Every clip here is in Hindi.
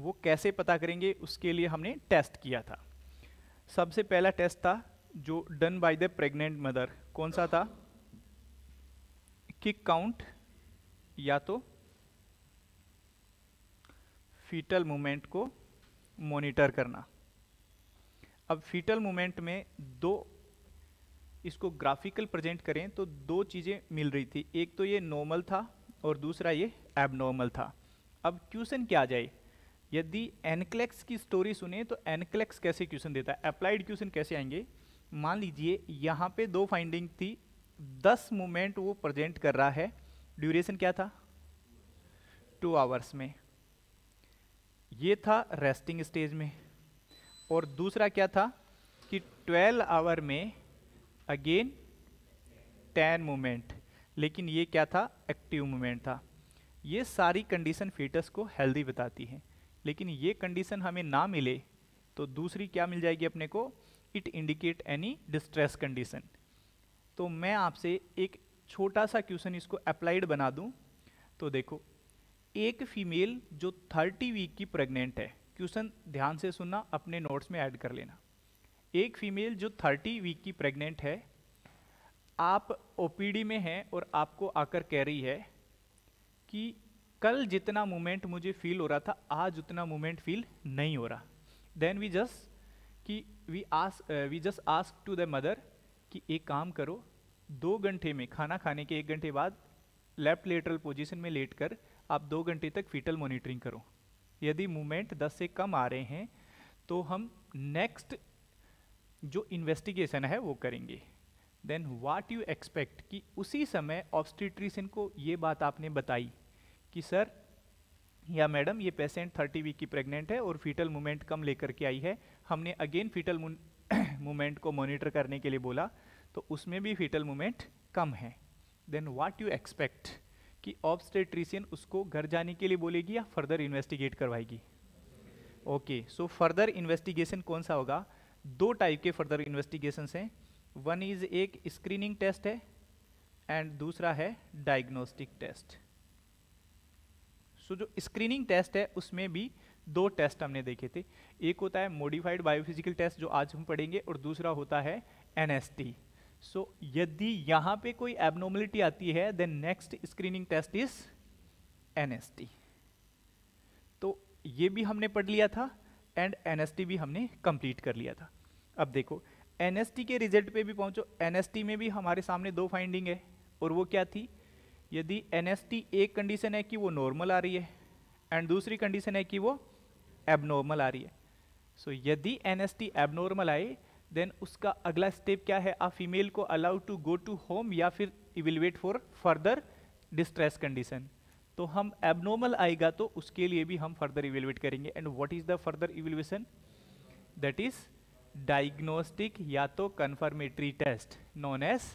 वो कैसे पता करेंगे उसके लिए हमने टेस्ट किया था सबसे पहला टेस्ट था जो done by the pregnant mother कौन सा था किक काउंट या तो फीटल मूवमेंट को मॉनिटर करना अब फीटल मूवमेंट में दो इसको ग्राफिकल प्रेजेंट करें तो दो चीज़ें मिल रही थी एक तो ये नॉर्मल था और दूसरा ये एबनॉर्मल था अब क्वेश्चन क्या आ जाए यदि एनक्लेक्स की स्टोरी सुने तो एनक्लेक्स कैसे क्वेश्चन देता है अप्लाइड क्वेश्चन कैसे आएंगे मान लीजिए यहाँ पे दो फाइंडिंग थी दस मोमेंट वो प्रेजेंट कर रहा है ड्यूरेशन क्या था टू आवर्स में ये था रेस्टिंग स्टेज में और दूसरा क्या था कि ट्वेल्व आवर में अगेन टेन मोमेंट लेकिन ये क्या था एक्टिव मोमेंट था ये सारी कंडीशन फीटस को हेल्दी बताती है लेकिन ये कंडीशन हमें ना मिले तो दूसरी क्या मिल जाएगी अपने को it indicate any distress condition तो मैं आपसे एक छोटा सा क्वेश्चन इसको अप्लाइड बना दूं तो देखो एक फीमेल जो 30 वीक की प्रेग्नेंट है क्वेश्चन ध्यान से सुनना अपने नोट्स में ऐड कर लेना एक फीमेल जो 30 वीक की प्रेग्नेंट है आप ओपीडी में हैं और आपको आकर कह रही है कि कल जितना मोमेंट मुझे फील हो रहा था आज उतना मोमेंट फील नहीं हो रहा देन वी जस्ट कि we ask we just ask to the mother कि एक काम करो दो घंटे में खाना खाने के एक घंटे बाद लेफ्ट लेटरल पोजीशन में लेट कर आप दो घंटे तक फीटल मॉनिटरिंग करो यदि मूवमेंट 10 से कम आ रहे हैं तो हम नेक्स्ट जो इन्वेस्टिगेशन है वो करेंगे देन वाट यू एक्सपेक्ट कि उसी समय ऑब्स्टिट्रिशन को ये बात आपने बताई कि सर या मैडम ये पेशेंट थर्टी वीक की प्रेग्नेंट है और फीटल मूवमेंट कम लेकर के आई है हमने अगेन फीटल मूवमेंट को मॉनिटर करने के लिए बोला तो उसमें भी फीटल मूवमेंट कम है देन व्हाट यू एक्सपेक्ट कि ऑब्स्टेट्रिशियन उसको घर जाने के लिए बोलेगी या फर्दर इन्वेस्टिगेट करवाएगी ओके सो फर्दर इन्वेस्टिगेशन कौन सा होगा दो टाइप के फर्दर इन्वेस्टिगेशन हैं वन इज़ एक स्क्रीनिंग टेस्ट है एंड दूसरा है डायग्नोस्टिक टेस्ट सो जो स्क्रीनिंग टेस्ट है उसमें भी दो टेस्ट हमने देखे थे एक होता है मॉडिफाइड बायोफिजिकल टेस्ट जो आज हम पढ़ेंगे और दूसरा होता है एनएसटी सो so, यदि यहाँ पे कोई एबनॉर्मलिटी आती है then next screening test is NST तो ये भी हमने पढ़ लिया था एंड एनएसटी भी हमने कंप्लीट कर लिया था अब देखो एनएसटी के रिजल्ट पे भी पहुँचो एनएसटी में भी हमारे सामने दो फाइंडिंग है और वो क्या थी यदि एन एक कंडीशन है कि वो नॉर्मल आ रही है एंड दूसरी कंडीशन है कि वो एबनॉर्मल आ रही है सो so, यदि एन एस टी एबनॉर्मल आए देन उसका अगला स्टेप क्या है आ फीमेल को allow to go to home या फिर evaluate for further distress condition तो हम एबनॉर्मल आएगा तो उसके लिए भी हम फर्दर इवेलुएट करेंगे and what is the further evaluation that is diagnostic या तो confirmatory test known as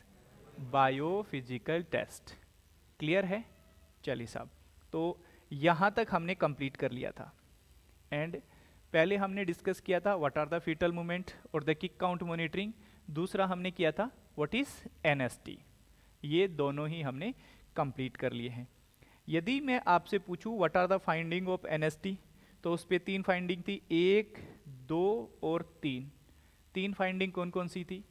biophysical test clear है चलिए साहब तो यहाँ तक हमने कंप्लीट कर लिया था एंड पहले हमने डिस्कस किया था what are the foetal movement और द किक काउंट मॉनिटरिंग दूसरा हमने किया था व्हाट इज़ एनएसटी ये दोनों ही हमने कंप्लीट कर लिए हैं यदि मैं आपसे पूछूं what are the finding of NST तो उस पर तीन फाइंडिंग थी एक दो और तीन तीन फाइंडिंग कौन कौन सी थी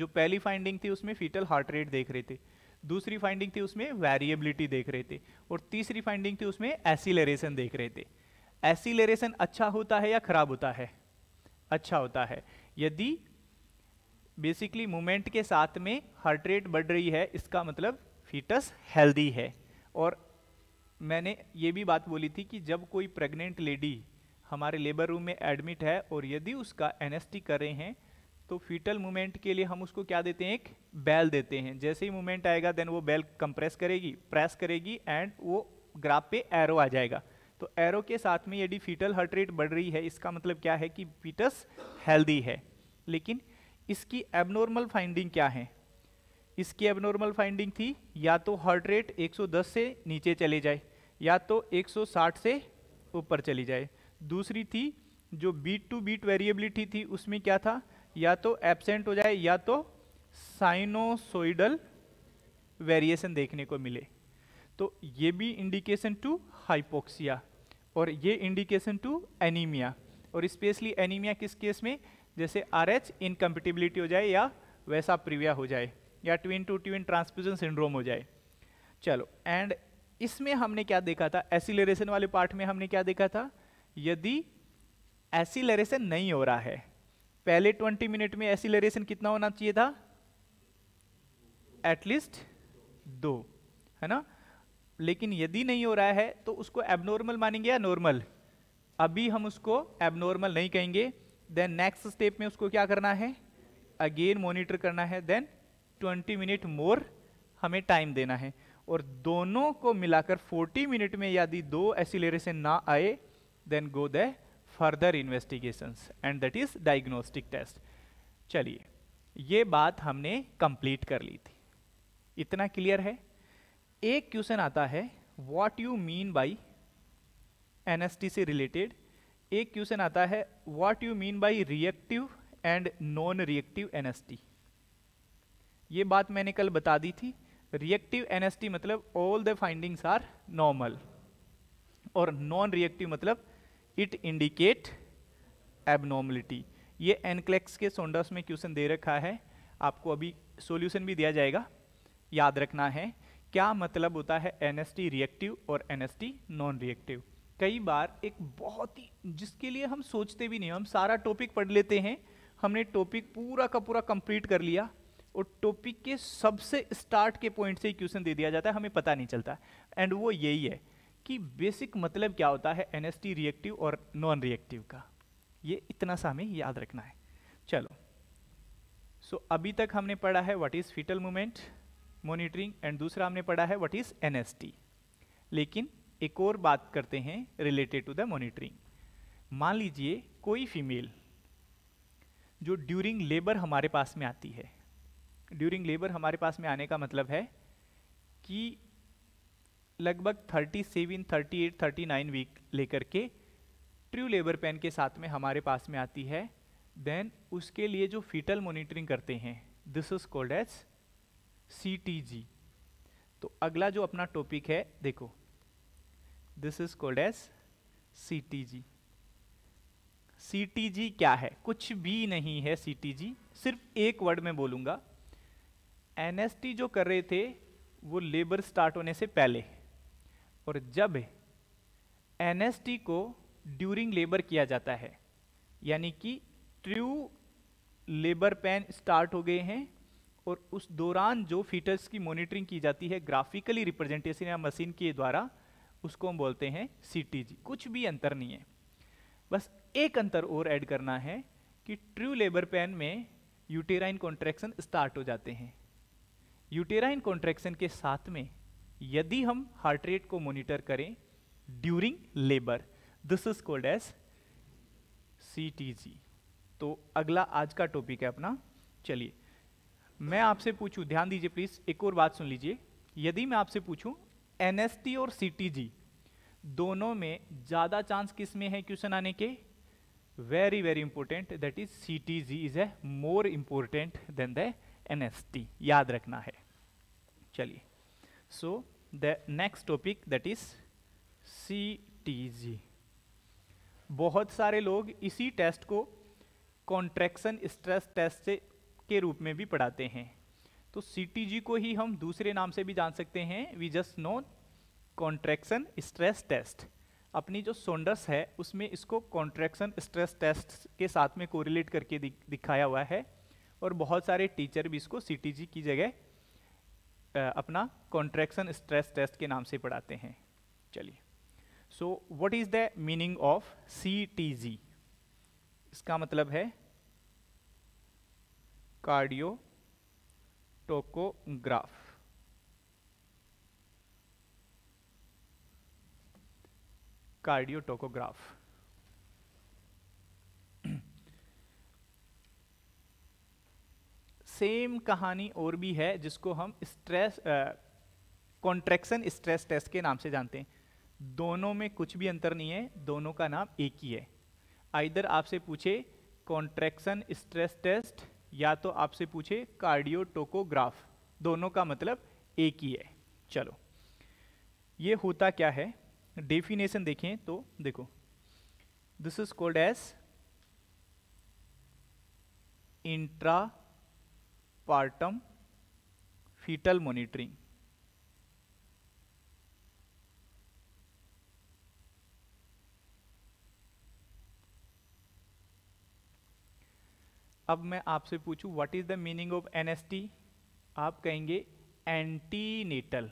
जो पहली फाइंडिंग थी उसमें फीटल हार्ट रेट देख रहे थे दूसरी फाइंडिंग थी उसमें वेरिएबिलिटी देख रहे थे और तीसरी फाइंडिंग थी उसमें एसिलेरेशन देख रहे थे एसिलेशन अच्छा होता है या खराब होता है अच्छा होता है यदि बेसिकली मूवमेंट के साथ में हार्ट रेट बढ़ रही है इसका मतलब फीटस हेल्दी है और मैंने ये भी बात बोली थी कि जब कोई प्रेग्नेंट लेडी हमारे लेबर रूम में एडमिट है और यदि उसका एनएसटी कर रहे हैं तो फीटल मूवमेंट के लिए हम उसको क्या देते हैं एक बैल देते हैं जैसे ही मूवमेंट आएगा देन वो बैल कंप्रेस करेगी प्रेस करेगी एंड वो ग्राफ पे एरो आ जाएगा तो एरो के साथ में यदि फीटल हर्ट रेट बढ़ रही है इसका मतलब क्या है कि फीटस हेल्दी है लेकिन इसकी एबनॉर्मल फाइंडिंग क्या है इसकी एबनॉर्मल फाइंडिंग थी या तो हार्ट रेट 110 से नीचे चले जाए या तो 160 से ऊपर चली जाए दूसरी थी जो बीट टू बीट वेरिएबिलिटी थी उसमें क्या था या तो एबसेंट हो जाए या तो साइनोसोइडल वेरिएशन देखने को मिले तो ये भी इंडिकेशन टू हाइपोक्सिया और ये इंडिकेशन टू एनीमिया और स्पेशली एनीमिया किस केस में जैसे आर एच इनकम्पिटिबिलिटी हो जाए या वैसा प्रिविया हो जाए या twin to twin transfusion syndrome हो जाए चलो एंड इसमें हमने क्या देखा था एसिलेशन वाले पार्ट में हमने क्या देखा था यदि एसिलेशन नहीं हो रहा है पहले 20 मिनट में एसिलरेशन कितना होना चाहिए था एटलीस्ट दो है ना लेकिन यदि नहीं हो रहा है तो उसको एबनॉर्मल मानेंगे या नॉर्मल अभी हम उसको एबनॉर्मल नहीं कहेंगे देन नेक्स्ट स्टेप में उसको क्या करना है अगेन मॉनिटर करना है देन 20 मिनट मोर हमें टाइम देना है और दोनों को मिलाकर 40 मिनट में यदि दो एसिलेशन ना आए then go the further investigations and that is diagnostic test चलिए ये बात हमने कंप्लीट कर ली थी इतना क्लियर है एक क्वेश्चन आता है what you mean by NST से रिलेटेड एक क्वेश्चन आता है what you mean by reactive and non reactive NST ये बात मैंने कल बता दी थी रिएक्टिव एनएसटी मतलब all the findings are normal और नॉन रिएक्टिव मतलब इट इंडिकेट एबनॉर्मलिटी ये एनक्लेक्स के सोंडस में क्वेश्चन दे रखा है आपको अभी सॉल्यूशन भी दिया जाएगा याद रखना है क्या मतलब होता है एन रिएक्टिव और एन नॉन रिएक्टिव कई बार एक बहुत ही जिसके लिए हम सोचते भी नहीं हम सारा टॉपिक पढ़ लेते हैं हमने टॉपिक पूरा का पूरा कंप्लीट कर लिया और टॉपिक के सबसे स्टार्ट के पॉइंट से ही क्वेश्चन दे दिया जाता है हमें पता नहीं चलता एंड वो यही है कि बेसिक मतलब क्या होता है एन रिएक्टिव और नॉन रिएक्टिव का ये इतना सा हमें याद रखना है चलो सो so, अभी तक हमने पढ़ा है what is foetal movement monitoring and दूसरा हमने पढ़ा है व्हाट इज़ एन लेकिन एक और बात करते हैं रिलेटेड टू द मॉनिटरिंग मान लीजिए कोई फीमेल जो ड्यूरिंग लेबर हमारे पास में आती है ड्यूरिंग लेबर हमारे पास में आने का मतलब है कि लगभग 37, 38, 39 वीक लेकर के ट्रू लेबर पेन के साथ में हमारे पास में आती है देन उसके लिए जो फीटल मॉनिटरिंग करते हैं this is called as C तो अगला जो अपना टॉपिक है देखो this is called as C T क्या है कुछ भी नहीं है सी सिर्फ एक वर्ड में बोलूँगा एन जो कर रहे थे वो लेबर स्टार्ट होने से पहले और जब एन को ड्यूरिंग लेबर किया जाता है यानी कि ट्रू लेबर पेन स्टार्ट हो गए हैं और उस दौरान जो फीटर्स की मॉनिटरिंग की जाती है ग्राफिकली रिप्रेजेंटेशन या मशीन के द्वारा उसको हम बोलते हैं सीटीजी कुछ भी अंतर नहीं है बस एक अंतर और ऐड करना है कि ट्रू लेबर पेन में यूटेराइन कॉन्ट्रैक्शन स्टार्ट हो जाते हैं यूटेराइन कॉन्ट्रैक्शन के साथ में यदि हम हार्ट रेट को मॉनिटर करें during labour this is called as C तो अगला आज का टॉपिक है अपना चलिए मैं आपसे पूछूं ध्यान दीजिए प्लीज़ एक और बात सुन लीजिए यदि मैं आपसे पूछूं एनएसटी और सी दोनों में ज़्यादा चांस किस में है क्वेश्चन आने के very very important that is C T G is a more important than the N S T याद रखना है चलिए so the next topic that is C T G बहुत सारे लोग इसी टेस्ट को कॉन्ट्रैक्शन स्ट्रेस टेस्ट से के रूप में भी पढ़ाते हैं तो सी टी जी को ही हम दूसरे नाम से भी जान सकते हैं we just know contraction stress test अपनी जो सोंडर्स है उसमें इसको कॉन्ट्रैक्शन स्ट्रेस टेस्ट के साथ में कोरिलेट करके दिखाया हुआ है और बहुत सारे टीचर भी इसको सी की जगह अपना कॉन्ट्रैक्शन स्ट्रेस टेस्ट के नाम से पढ़ाते हैं चलिए so what is the meaning of C T G इसका मतलब है कार्डियो टोकोग्राफ कार्डियोटोकोग्राफ सेम कहानी और भी है जिसको हम स्ट्रेस कॉन्ट्रैक्शन स्ट्रेस टेस्ट के नाम से जानते हैं दोनों में कुछ भी अंतर नहीं है दोनों का नाम एक ही है आइधर आपसे पूछे कॉन्ट्रैक्शन स्ट्रेस टेस्ट या तो आपसे पूछे कार्डियोटोकोग्राफ दोनों का मतलब एक ही है चलो ये होता क्या है डेफिनेशन देखें तो देखो this is called as intrapartum foetal monitoring अब मैं आपसे पूछूं what is the meaning of NST आप कहेंगे एंटीनेटल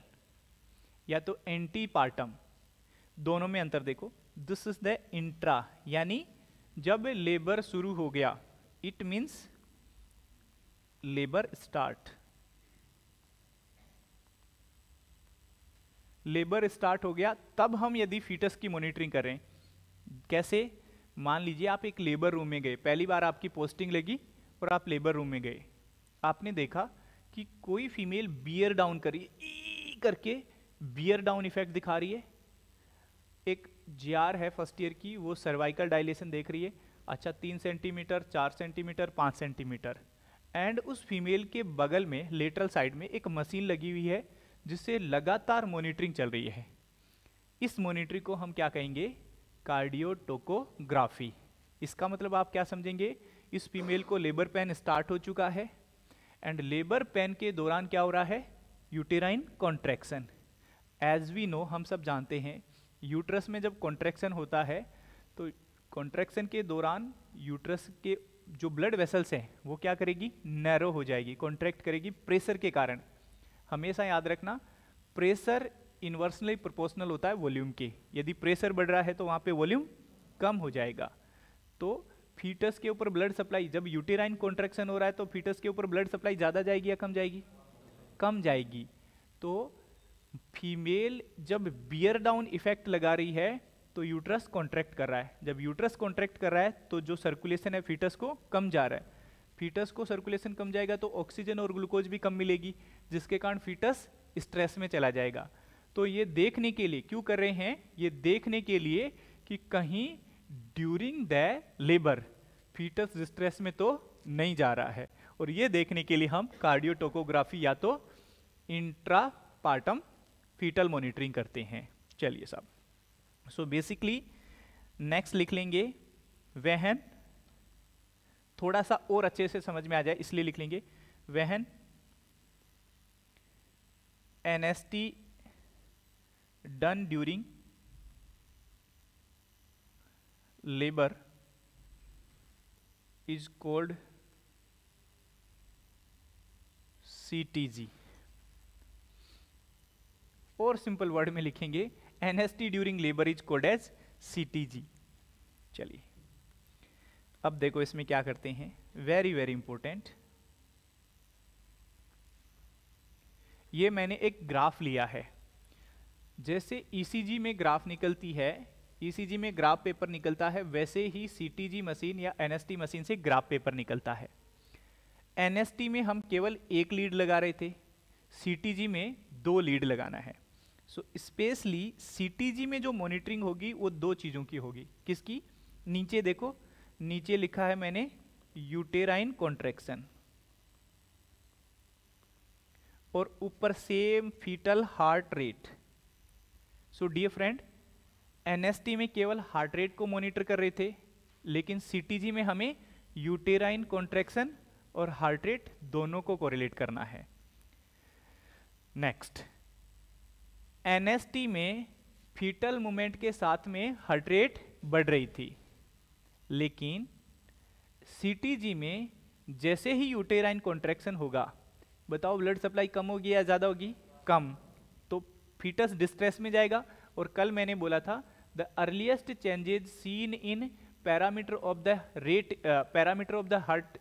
या तो एंटी पार्टम दोनों में अंतर देखो दिस इज द इंट्रा यानी जब लेबर शुरू हो गया it means labour start labour start हो गया तब हम यदि फीटस की मॉनिटरिंग करें कैसे मान लीजिए आप एक लेबर रूम में गए पहली बार आपकी पोस्टिंग लगी और आप लेबर रूम में गए आपने देखा कि कोई फीमेल बियर डाउन करी ई करके बियर डाउन इफेक्ट दिखा रही है एक जे है फर्स्ट ईयर की वो सर्वाइकल डायलेशन देख रही है अच्छा तीन सेंटीमीटर चार सेंटीमीटर पाँच सेंटीमीटर एंड उस फीमेल के बगल में लेटरल साइड में एक मशीन लगी हुई है जिससे लगातार मॉनिटरिंग चल रही है इस मॉनिटरिंग को हम क्या कहेंगे कार्डियोटोकोग्राफी इसका मतलब आप क्या समझेंगे इस फीमेल को लेबर पेन स्टार्ट हो चुका है एंड लेबर पेन के दौरान क्या हो रहा है uterine contraction as we know हम सब जानते हैं यूट्रस में जब कॉन्ट्रैक्शन होता है तो कॉन्ट्रैक्शन के दौरान यूट्रस के जो ब्लड वेसल्स हैं वो क्या करेगी नैरो हो जाएगी कॉन्ट्रैक्ट करेगी प्रेशर के कारण हमेशा याद रखना प्रेशर इन्वर्सली प्रोपोर्शनल होता है वॉल्यूम के यदि प्रेशर बढ़ रहा है तो वहाँ पे वॉल्यूम कम हो जाएगा तो फीटस के ऊपर ब्लड सप्लाई जब यूटेराइन कॉन्ट्रैक्शन हो रहा है तो फीटस के ऊपर ब्लड सप्लाई ज़्यादा जाएगी या कम जाएगी कम जाएगी तो फीमेल जब बियर डाउन इफेक्ट लगा रही है तो यूट्रस कॉन्ट्रैक्ट कर रहा है जब यूट्रस कॉन्ट्रैक्ट कर रहा है तो जो सर्कुलेशन है फीटस को कम जा रहा है फीटस को सर्कुलेशन कम जाएगा तो ऑक्सीजन और ग्लूकोज भी कम मिलेगी जिसके कारण फीटस स्ट्रेस में चला जाएगा तो ये देखने के लिए क्यों कर रहे हैं ये देखने के लिए कि कहीं during the labour foetus stress में तो नहीं जा रहा है और ये देखने के लिए हम कार्डियोटोकोग्राफी या तो इंट्रा पार्टम फीटल मॉनिटरिंग करते हैं चलिए साहब सो बेसिकली नेक्स्ट लिख लेंगे वहन थोड़ा सा और अच्छे से समझ में आ जाए इसलिए लिख लेंगे when N S T done during called C T G और सिंपल वर्ड में लिखेंगे NST during labour is called as CTG चलिए अब देखो इसमें क्या करते हैं वेरी वेरी इंपॉर्टेंट ये मैंने एक ग्राफ लिया है जैसे ई e में ग्राफ निकलती है ई e में ग्राफ पेपर निकलता है वैसे ही सी मशीन या एनएसटी मशीन से ग्राफ पेपर निकलता है एनएसटी में हम केवल एक लीड लगा रहे थे सी में दो लीड लगाना है सो स्पेसली सीटीजी में जो मॉनिटरिंग होगी वो दो चीज़ों की होगी किसकी नीचे देखो नीचे लिखा है मैंने यूटेराइन कॉन्ट्रैक्शन और ऊपर same foetal heart rate so dear friend NST में केवल हार्ट रेट को मॉनिटर कर रहे थे लेकिन सीटीजी में हमें यूटेराइन कॉन्ट्रैक्शन और हार्ट रेट दोनों को कोरिलेट करना है नेक्स्ट टी में फीटल मूवमेंट के साथ में हार्ट रेट बढ़ रही थी लेकिन जी में जैसे ही यूटेराइन कॉन्ट्रैक्शन होगा बताओ ब्लड सप्लाई कम होगी या ज़्यादा होगी कम तो फीटस डिस्ट्रेस में जाएगा और कल मैंने बोला था the earliest changes seen in parameter of the rate parameter of the heart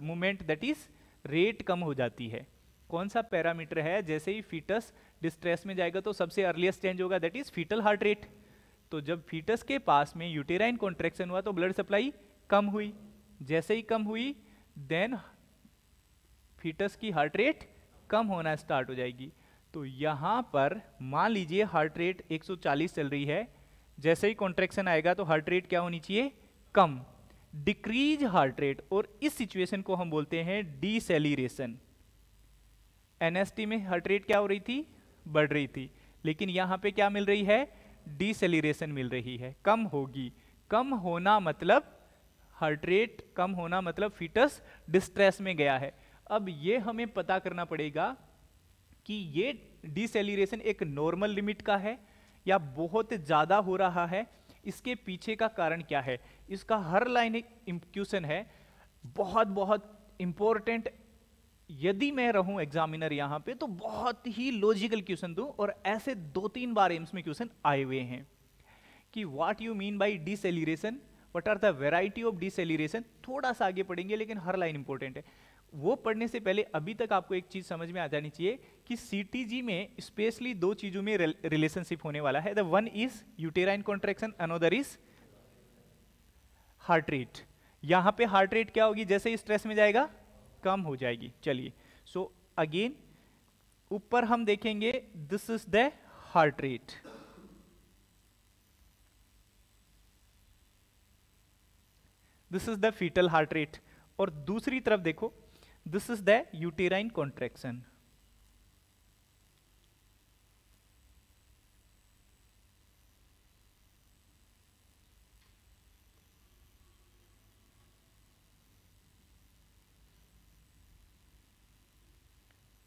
movement that is rate कम हो जाती है कौन सा पैरामीटर है जैसे ही फीटस डिस्ट्रेस में जाएगा तो सबसे अर्लीस्ट चेंज होगा that is fetal heart rate तो जब फीटस के पास में यूटेराइन कॉन्ट्रेक्शन हुआ तो ब्लड सप्लाई कम हुई जैसे ही कम हुई देन फीटस की हार्ट रेट कम होना स्टार्ट हो जाएगी तो यहाँ पर मान लीजिए हार्ट रेट 140 चल रही है जैसे ही कॉन्ट्रेक्शन आएगा तो हार्ट रेट क्या होनी चाहिए कम डिक्रीज हार्ट रेट और इस सिचुएशन को हम बोलते हैं डीसेलीरेशन एनएसटी में हार्ट रेट क्या हो रही थी बढ़ रही थी लेकिन यहाँ पे क्या मिल रही है डिसेलिरेशन मिल रही है कम होगी कम होना मतलब हार्ट रेट कम होना मतलब फिटस डिस्ट्रेस में गया है अब ये हमें पता करना पड़ेगा कि ये डिसेलिरेशन एक नॉर्मल लिमिट का है या बहुत ज़्यादा हो रहा है इसके पीछे का कारण क्या है इसका हर लाइन एक इम्प्यूसन है बहुत बहुत इम्पोर्टेंट यदि मैं रहूं एग्जामिनर यहां पे तो बहुत ही लॉजिकल क्वेश्चन दूं और ऐसे दो तीन बार एम्स में क्वेश्चन आए हुए हैं कि what you mean by deceleration what are the variety of deceleration थोड़ा सा आगे पढ़ेंगे लेकिन हर लाइन इंपॉर्टेंट है वो पढ़ने से पहले अभी तक आपको एक चीज़ समझ में आ जानी चाहिए कि सी में स्पेशली दो चीज़ों में रिलेशनशिप होने वाला है the one is uterine contraction another is heart rate यहां पे हार्ट रेट क्या होगी जैसे ही स्ट्रेस में जाएगा कम हो जाएगी चलिए सो अगेन ऊपर हम देखेंगे this is the heart rate this is the fetal heart rate और दूसरी तरफ देखो this is the uterine contraction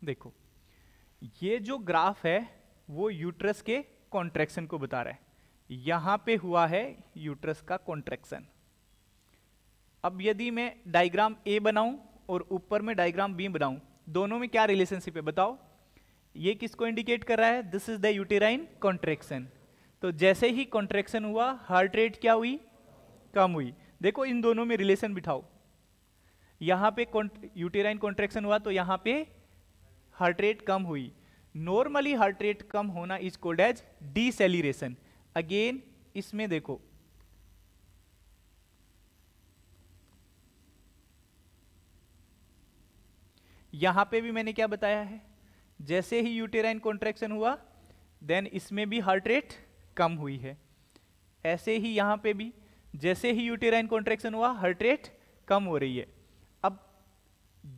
देखो ये जो ग्राफ है वो यूट्रस के कॉन्ट्रैक्शन को बता रहा है यहां पे हुआ है यूट्रस का कॉन्ट्रैक्शन अब यदि मैं डायग्राम ए बनाऊं और ऊपर में डायग्राम बी बनाऊं दोनों में क्या रिलेशनशिप है बताओ ये किसको इंडिकेट कर रहा है this is the uterine contraction तो जैसे ही कॉन्ट्रेक्शन हुआ हार्ट रेट क्या हुई कम हुई देखो इन दोनों में रिलेशन बिठाओ यहां पे यूटेराइन कॉन्ट्रेक्शन हुआ तो यहां पे हार्ट रेट कम हुई नॉर्मली हार्ट रेट कम होना is called as deceleration again इसमें देखो यहां पे भी मैंने क्या बताया है जैसे ही यूटेराइन कॉन्ट्रेक्शन हुआ देन इसमें भी हार्ट रेट कम हुई है ऐसे ही यहां पे भी जैसे ही यूटेराइन कॉन्ट्रेक्शन हुआ हार्ट रेट कम हो रही है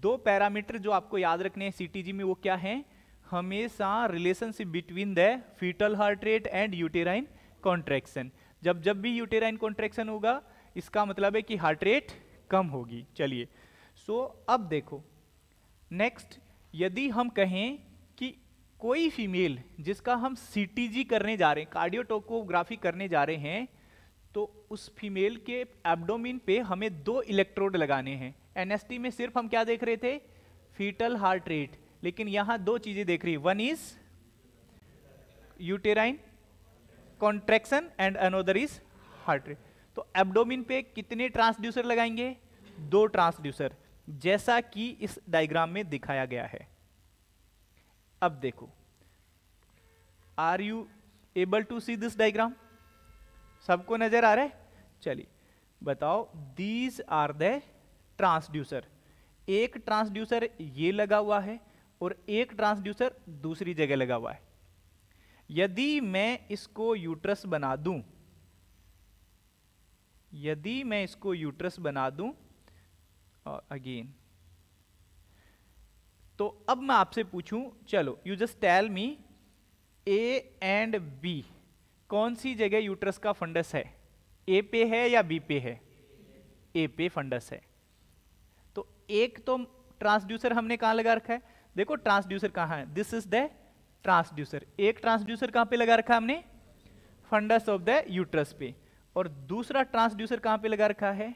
दो पैरामीटर जो आपको याद रखने हैं सीटीजी में वो क्या है हमेशा relationship between the fetal heart rate and uterine contraction जब जब भी यूटेराइन कॉन्ट्रेक्शन होगा इसका मतलब है कि हार्ट रेट कम होगी चलिए सो so, अब देखो नेक्स्ट यदि हम कहें कि कोई फीमेल जिसका हम सीटीजी करने जा रहे हैं कार्डियोटोकोग्राफी करने जा रहे हैं तो उस फीमेल के एब्डोमिन पे हमें दो इलेक्ट्रोड लगाने हैं एनएसटी में सिर्फ हम क्या देख रहे थे फीटल हार्ट रेट लेकिन यहां दो चीजें देख रही one is uterine contraction and another is heart rate तो एब्डोमिन पे कितने ट्रांसड्यूसर लगाएंगे दो ट्रांसड्यूसर जैसा कि इस डायग्राम में दिखाया गया है अब देखो are you able to see this diagram सबको नजर आ रहा है चलिए बताओ दीज आर द ट्रांसड्यूसर एक ट्रांसड्यूसर ये लगा हुआ है और एक ट्रांसड्यूसर दूसरी जगह लगा हुआ है यदि मैं इसको यूट्रस बना दूं यदि मैं इसको यूट्रस बना दूं अगेन तो अब मैं आपसे पूछूं चलो you just tell me A and B कौन सी जगह यूट्रस का फंडस है ए पे है या बी पे है ए पे फंडस है एक तो ट्रांसड्यूसर हमने कहां लगा रखा है देखो ट्रांसड्यूसर कहां है दिस इज द ट्रांसड्यूसर एक ट्रांसड्यूसर कहां पे लगा रखा है हमने फंडस ऑफ द यूट्रस पे और दूसरा ट्रांसड्यूसर कहां पे लगा रखा है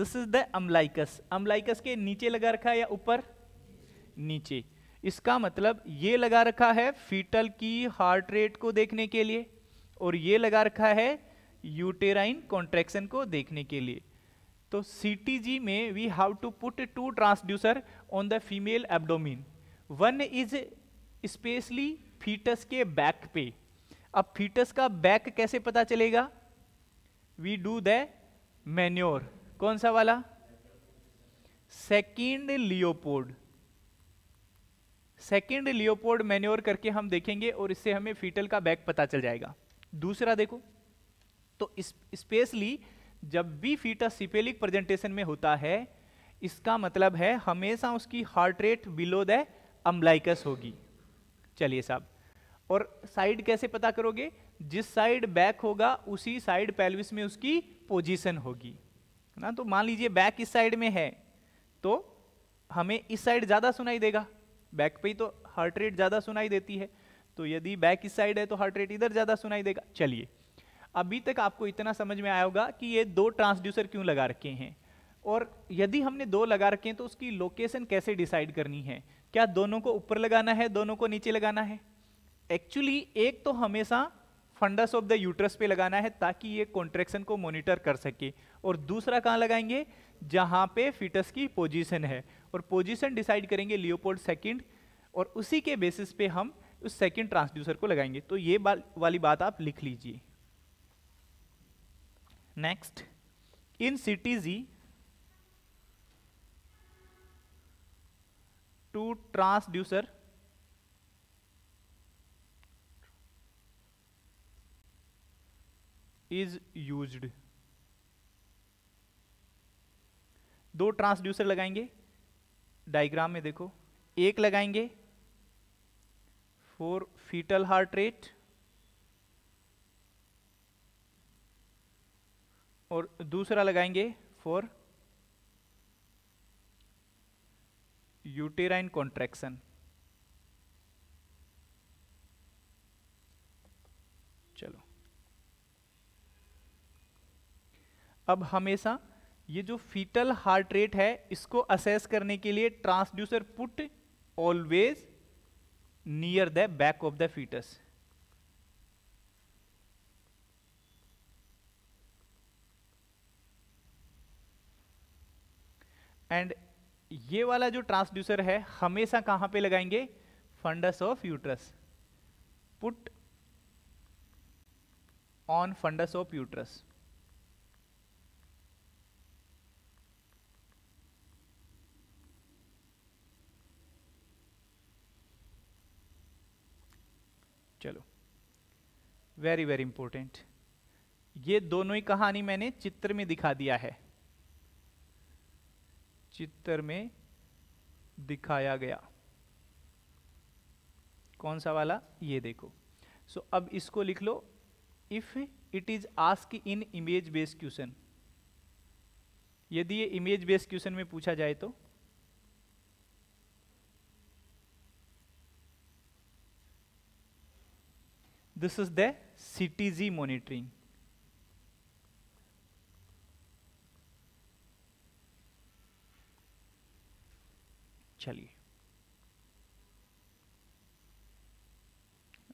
this is the umbilicus umbilicus के नीचे लगा रखा है या ऊपर नीचे इसका मतलब ये लगा रखा है फीटल की हार्ट रेट को देखने के लिए और ये लगा रखा है यूटेराइन कॉन्ट्रेक्शन को देखने के लिए तो सी में we have to put two transducer on the female abdomen one is specially fetus के बैक पे अब फीटस का बैक कैसे पता चलेगा वी डू द मैन्योर कौन सा वाला second Leopold second Leopold maneuver करके हम देखेंगे और इससे हमें फीटल का बैक पता चल जाएगा दूसरा देखो तो स्पेशली इस, जब भी फीटस सिपेलिक प्रेजेंटेशन में होता है इसका मतलब है हमेशा उसकी heart rate below the umbilicus होगी चलिए साहब और साइड कैसे पता करोगे जिस साइड बैक होगा उसी साइड पेल्विस में उसकी पोजीशन होगी ना तो मान लीजिए बैक इस साइड में है तो हमें इस साइड ज़्यादा सुनाई देगा बैक पे ही तो हार्ट रेट ज़्यादा सुनाई देती है तो यदि बैक इस साइड है तो हार्ट रेट इधर ज़्यादा सुनाई देगा चलिए अभी तक आपको इतना समझ में आया होगा कि ये दो ट्रांसड्यूसर क्यों लगा रखे हैं और यदि हमने दो लगा रखे हैं तो उसकी लोकेशन कैसे डिसाइड करनी है क्या दोनों को ऊपर लगाना है दोनों को नीचे लगाना है एक्चुअली एक तो हमेशा फंडस ऑफ द यूट्रस पे लगाना है ताकि ये कॉन्ट्रेक्शन को मॉनिटर कर सके और दूसरा कहाँ लगाएंगे जहाँ पे फिटस की पोजीशन है और पोजीशन डिसाइड करेंगे लियोपोल्ड सेकंड और उसी के बेसिस पे हम उस सेकंड ट्रांसड्यूसर को लगाएंगे तो ये वाली बात आप लिख लीजिए next in ctg two transducer is used दो ट्रांसड्यूसर लगाएंगे डायग्राम में देखो एक लगाएंगे फोर फीटल हार्ट रेट और दूसरा लगाएंगे फॉर यूटेराइन कॉन्ट्रैक्शन चलो अब हमेशा ये जो फीटल हार्ट रेट है इसको असेस करने के लिए transducer put always near the back of the fetus and ये वाला जो ट्रांसड्यूसर है हमेशा कहां पे लगाएंगे fundus of uterus put on fundus of uterus चलो वेरी वेरी इंपॉर्टेंट ये दोनों ही कहानी मैंने चित्र में दिखा दिया है चित्र में दिखाया गया कौन सा वाला ये देखो सो so, अब इसको लिख लो if it is ask in image based question यदि ये इमेज बेस्ड क्वेश्चन में पूछा जाए तो this is the CTG monitoring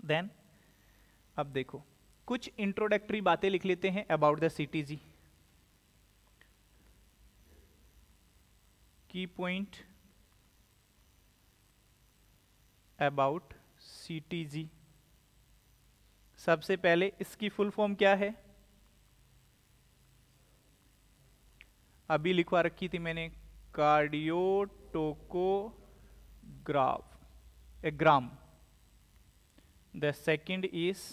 then अब देखो कुछ इंट्रोडक्टरी बातें लिख लेते हैं अबाउट द जी की पॉइंट अबाउट जी सबसे पहले इसकी फुल फॉर्म क्या है अभी लिखवा रखी थी मैंने cardiotocograph a gram the second is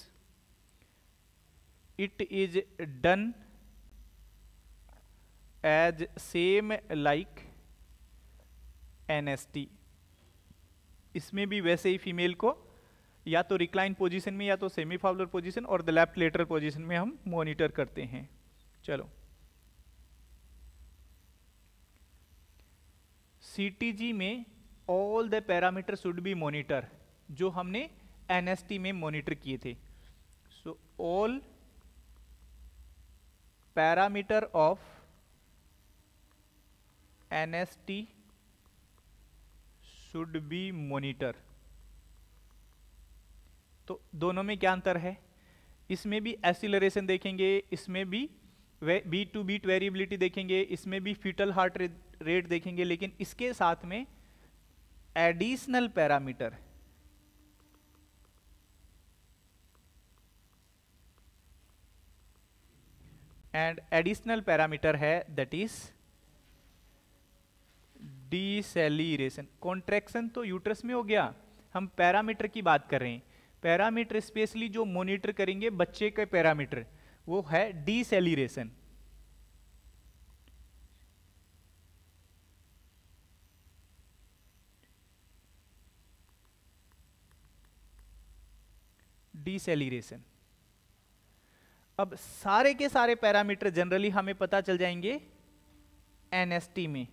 it is done as same like टी इसमें भी वैसे ही फीमेल को या तो रिक्लाइन पोजीशन में या तो सेमी फाउलर पोजीशन और द लेफ्ट लेटर पोजीशन में हम मॉनिटर करते हैं चलो जी में all the parameter should be monitor जो हमने एनएसटी में मॉनिटर किए थे so all parameter of NST should be monitor तो दोनों में क्या अंतर है इसमें भी एसिलरेशन देखेंगे इसमें भी बी टू बीट वेरिएबिलिटी देखेंगे इसमें भी फीटल हार्ट रेट देखेंगे लेकिन इसके साथ में additional parameter and additional parameter है दैट इज डिसेलीरेशन कॉन्ट्रैक्शन तो यूट्रस में हो गया हम पैरामीटर की बात कर रहे हैं पैरामीटर स्पेशली जो मॉनिटर करेंगे बच्चे के पैरामीटर वो है डिसेलीरेशन डिसेलीरेशन अब सारे के सारे पैरामीटर जनरली हमें पता चल जाएंगे एनएसटी में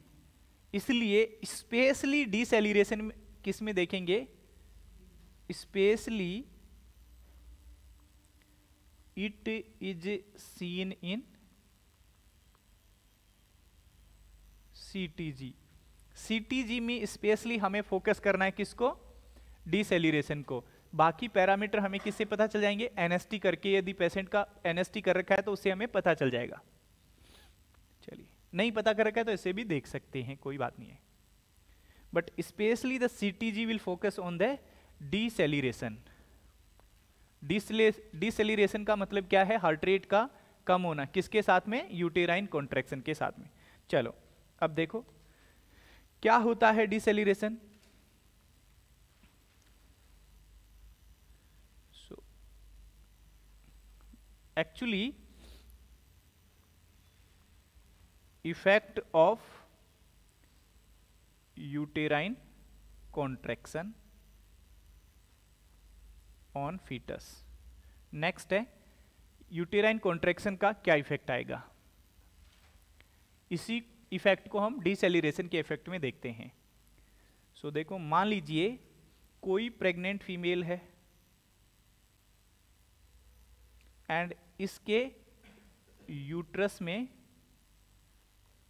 इसलिए स्पेशली डिसेलिरेशन किस में देखेंगे specially it is seen in CTG CTG में स्पेशली हमें फोकस करना है किसको डिसेलिरेशन को बाकी पैरामीटर हमें किससे पता चल जाएंगे एनएसटी करके यदि पेशेंट का एनएसटी कर रखा है तो उससे हमें पता चल जाएगा चलिए नहीं पता कर रखा है तो इसे भी देख सकते हैं कोई बात नहीं है but specially the CTG will focus on the deceleration deceleration का मतलब क्या है हार्ट रेट का कम होना किसके साथ में यूटेराइन कॉन्ट्रेक्शन के साथ में चलो अब देखो क्या होता है deceleration actually effect of uterine contraction on fetus next है यूटेराइन कॉन्ट्रेक्शन का क्या इफेक्ट आएगा इसी इफेक्ट को हम डिसेलिरेशन के इफेक्ट में देखते हैं सो so, देखो मान लीजिए कोई प्रेग्नेंट फीमेल है एंड इसके यूट्रस में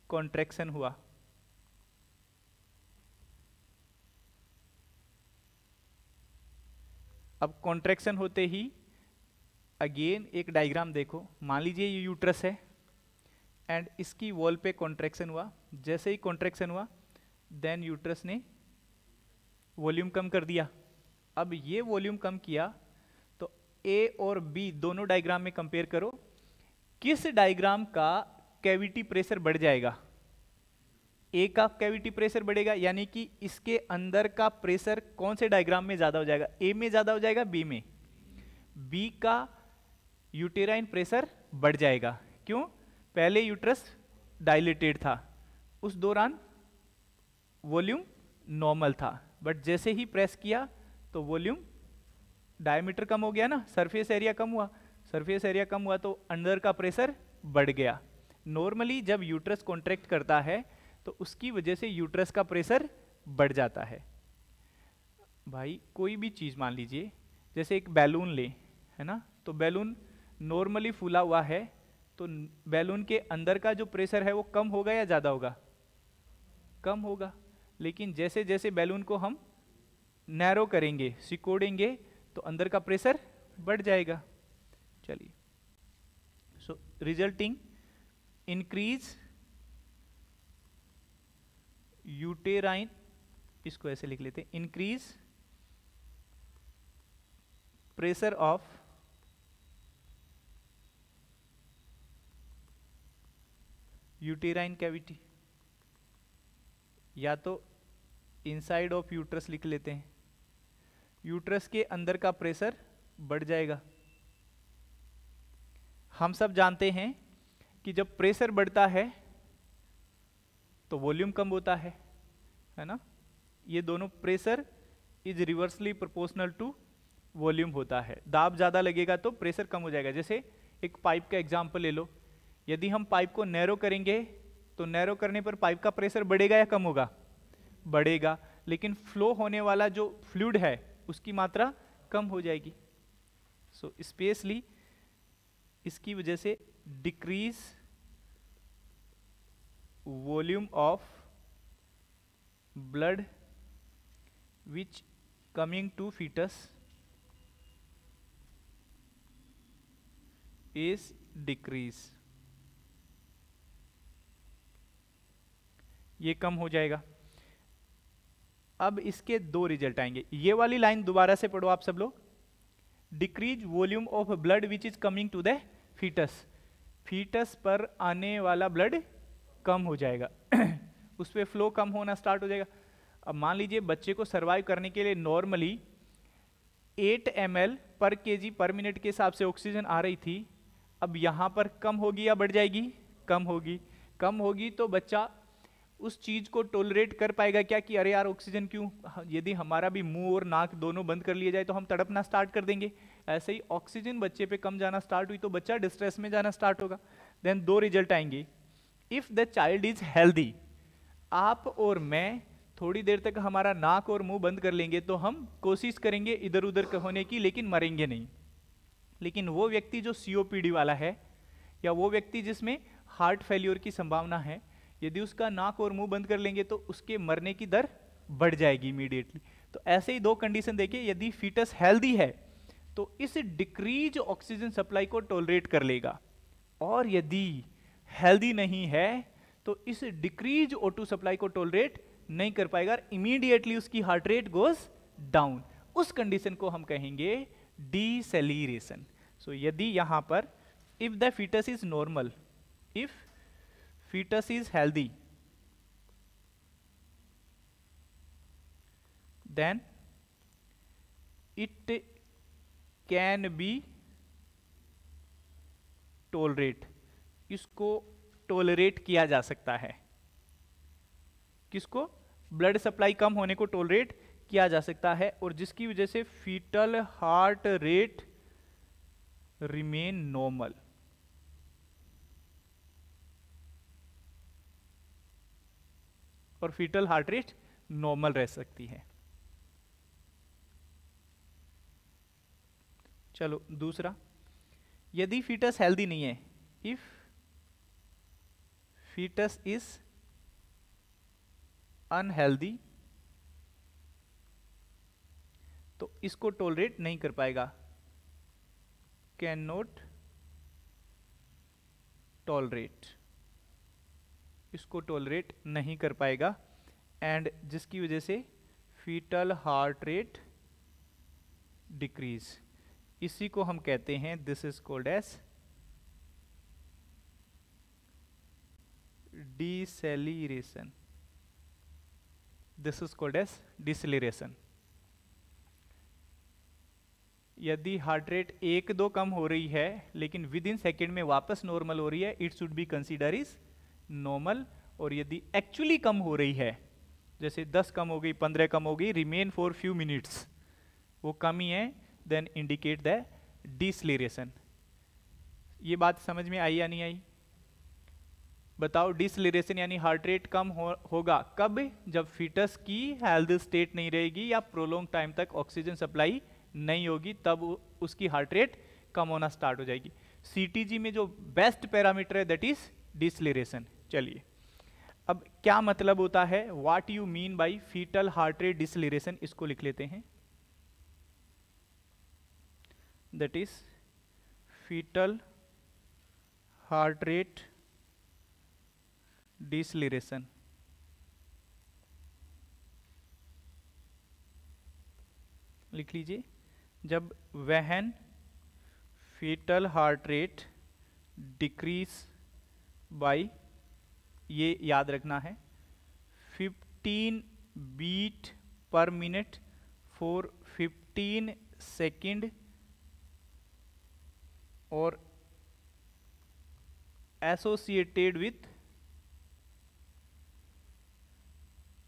कॉन्ट्रैक्शन हुआ अब कॉन्ट्रैक्शन होते ही अगेन एक डायग्राम देखो मान लीजिए ये यूट्रस है एंड इसकी वॉल पे कॉन्ट्रैक्शन हुआ जैसे ही कॉन्ट्रैक्शन हुआ देन यूट्रस ने वॉल्यूम कम कर दिया अब ये वॉल्यूम कम किया ए और बी दोनों डायग्राम में कंपेयर करो किस डायग्राम का कैविटी प्रेशर बढ़ जाएगा ए का कैविटी प्रेशर बढ़ेगा यानी कि इसके अंदर का प्रेशर कौन से डायग्राम में ज़्यादा हो जाएगा ए में ज़्यादा हो जाएगा बी में बी का यूटेराइन प्रेशर बढ़ जाएगा क्यों पहले यूट्रस डायलेटेड था उस दौरान वॉल्यूम नॉर्मल था बट जैसे ही प्रेस किया तो वॉल्यूम डायमीटर कम हो गया ना सरफेस एरिया कम हुआ सरफेस एरिया कम हुआ तो अंदर का प्रेशर बढ़ गया नॉर्मली जब यूट्रस कॉन्ट्रैक्ट करता है तो उसकी वजह से यूट्रस का प्रेशर बढ़ जाता है भाई कोई भी चीज़ मान लीजिए जैसे एक बैलून लें है ना तो बैलून नॉर्मली फूला हुआ है तो बैलून के अंदर का जो प्रेशर है वो कम होगा या ज़्यादा होगा कम होगा लेकिन जैसे जैसे बैलून को हम नैरो करेंगे सिकोड़ेंगे तो अंदर का प्रेशर बढ़ जाएगा चलिए सो रिजल्टिंग इंक्रीज यूटेराइन इसको ऐसे लिख लेते हैं increase pressure of uterine cavity या तो इनसाइड ऑफ यूट्रस लिख लेते हैं यूट्रस के अंदर का प्रेशर बढ़ जाएगा हम सब जानते हैं कि जब प्रेशर बढ़ता है तो वॉल्यूम कम होता है है ना ये दोनों pressure is reversely proportional to volume होता है दाब ज़्यादा लगेगा तो प्रेशर कम हो जाएगा जैसे एक पाइप का एग्जाम्पल ले लो यदि हम पाइप को नैरो करेंगे तो नैरो करने पर पाइप का प्रेशर बढ़ेगा या कम होगा बढ़ेगा लेकिन फ्लो होने वाला जो फ्लूड है उसकी मात्रा कम हो जाएगी सो so, स्पेसली इसकी वजह से decrease volume of blood which coming to fetus is decrease ये कम हो जाएगा अब इसके दो रिजल्ट आएंगे ये वाली लाइन दोबारा से पढ़ो आप सब लोग decrease volume of blood which is coming to the fetus fetus पर आने वाला ब्लड कम हो जाएगा उस पर फ्लो कम होना स्टार्ट हो जाएगा अब मान लीजिए बच्चे को सर्वाइव करने के लिए नॉर्मली 8 एम पर के पर मिनट के हिसाब से ऑक्सीजन आ रही थी अब यहाँ पर कम होगी या बढ़ जाएगी कम होगी कम होगी तो बच्चा उस चीज को टोलरेट कर पाएगा क्या कि अरे यार ऑक्सीजन क्यों हाँ, यदि हमारा भी मुंह और नाक दोनों बंद कर लिए जाए तो हम तड़पना स्टार्ट कर देंगे ऐसे ही ऑक्सीजन बच्चे पे कम जाना स्टार्ट हुई तो बच्चा डिस्ट्रेस में जाना स्टार्ट होगा देन दो रिजल्ट आएंगे if the child is healthy आप और मैं थोड़ी देर तक हमारा नाक और मुंह बंद कर लेंगे तो हम कोशिश करेंगे इधर उधर होने की लेकिन मरेंगे नहीं लेकिन वो व्यक्ति जो सी वाला है या वो व्यक्ति जिसमें हार्ट फेल्योर की संभावना है यदि उसका नाक और मुंह बंद कर लेंगे तो उसके मरने की दर बढ़ जाएगी इमीडिएटली तो ऐसे ही दो कंडीशन देखिए यदि फीटस हेल्दी है तो इस डिक्रीज ऑक्सीजन सप्लाई को टॉलरेट कर लेगा और यदि हेल्दी नहीं है तो इस डिक्रीज ओ सप्लाई को टॉलरेट नहीं कर पाएगा इमीडिएटली उसकी हार्ट रेट गोज डाउन उस कंडीशन को हम कहेंगे डीसेलीरेशन सो so, यदि यहाँ पर if the fetus is normal if fetus is healthy then it can be tolerate इसको टोलरेट किया जा सकता है किसको ब्लड सप्लाई कम होने को टोलरेट किया जा सकता है और जिसकी वजह से fetal heart rate remain normal और फीटल हार्ट रेट नॉर्मल रह सकती है चलो दूसरा यदि फीटस हेल्दी नहीं है इफ फीटस इज अनहेल्दी तो इसको टोलरेट नहीं कर पाएगा कैन नॉट टॉलरेट इसको टॉलरेट नहीं कर पाएगा एंड जिसकी वजह से फीटल हार्ट रेट डिक्रीज इसी को हम कहते हैं this is called as deceleration this is called as deceleration यदि हार्ट रेट एक दो कम हो रही है लेकिन विद इन सेकेंड में वापस नॉर्मल हो रही है it should be consider is normal और यदि एक्चुअली कम हो रही है जैसे 10 कम हो गई 15 कम हो गई रिमेन फॉर फ्यू मिनट्स वो कम ही है देन इंडिकेट द डिसलेरेशन ये बात समझ में आई या नहीं आई बताओ डिसलेरेशन यानी हार्ट रेट कम हो, होगा कब जब फिटस की हेल्थ स्टेट नहीं रहेगी या प्रोलोंग टाइम तक ऑक्सीजन सप्लाई नहीं होगी तब उसकी हार्ट रेट कम होना स्टार्ट हो जाएगी सी में जो बेस्ट पैरामीटर है दैट इज डिसलेरेशन चलिए अब क्या मतलब होता है what you mean by fetal heart rate deceleration इसको लिख लेते हैं that is fetal heart rate deceleration लिख लीजिए जब when fetal heart rate decrease by ये याद रखना है 15 beat per minute for 15 second और एसोसिएटेड विथ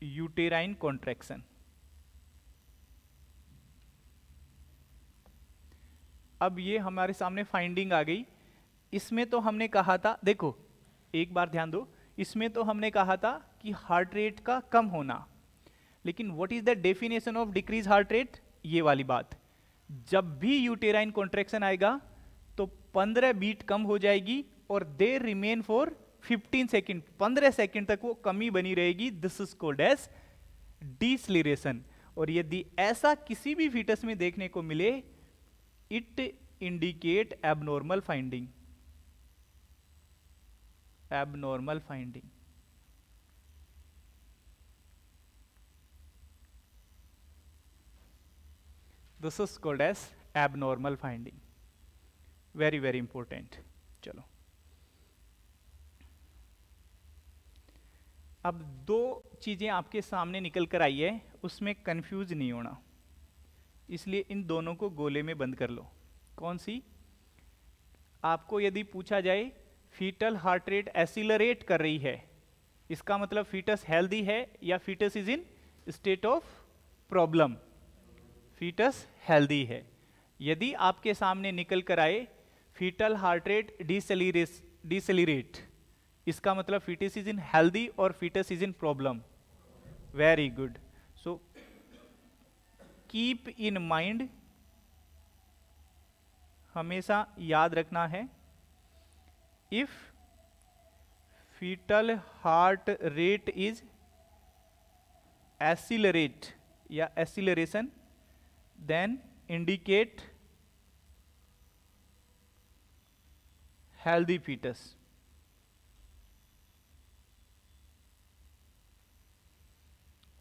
यूटेराइन कॉन्ट्रैक्शन अब ये हमारे सामने फाइंडिंग आ गई इसमें तो हमने कहा था देखो एक बार ध्यान दो इसमें तो हमने कहा था कि हार्ट रेट का कम होना लेकिन what is the definition of decrease heart rate ये वाली बात जब भी यूटेराइन कॉन्ट्रेक्शन आएगा तो 15 बीट कम हो जाएगी और they remain for 15 second 15 second तक वो कमी बनी रहेगी this is called as deceleration और यदि ऐसा किसी भी फीटस में देखने को मिले it indicate abnormal finding abnormal finding this is called as abnormal finding very very important चलो अब दो चीज़ें आपके सामने निकल कर आई है उसमें कंफ्यूज नहीं होना इसलिए इन दोनों को गोले में बंद कर लो कौन सी आपको यदि पूछा जाए फीटल हार्ट रेट एसिलरेट कर रही है इसका मतलब फीटस हेल्दी है या fetus is in state of problem fetus healthy है यदि आपके सामने निकल कर आए fetal heart rate decelerate decelerate इसका मतलब फीटस इज इन हेल्दी और fetus is in problem very good so keep in mind हमेशा याद रखना है if fetal heart rate is accelerate या acceleration then indicate healthy fetus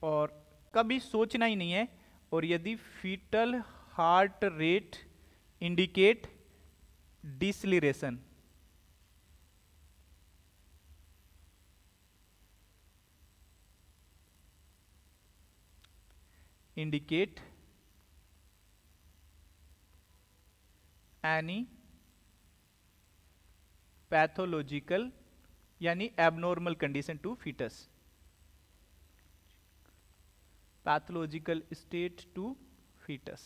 और कभी सोचना ही नहीं है और यदि fetal heart rate indicate डिसलिरेशन indicate any pathological यानी abnormal condition to fetus pathological state to fetus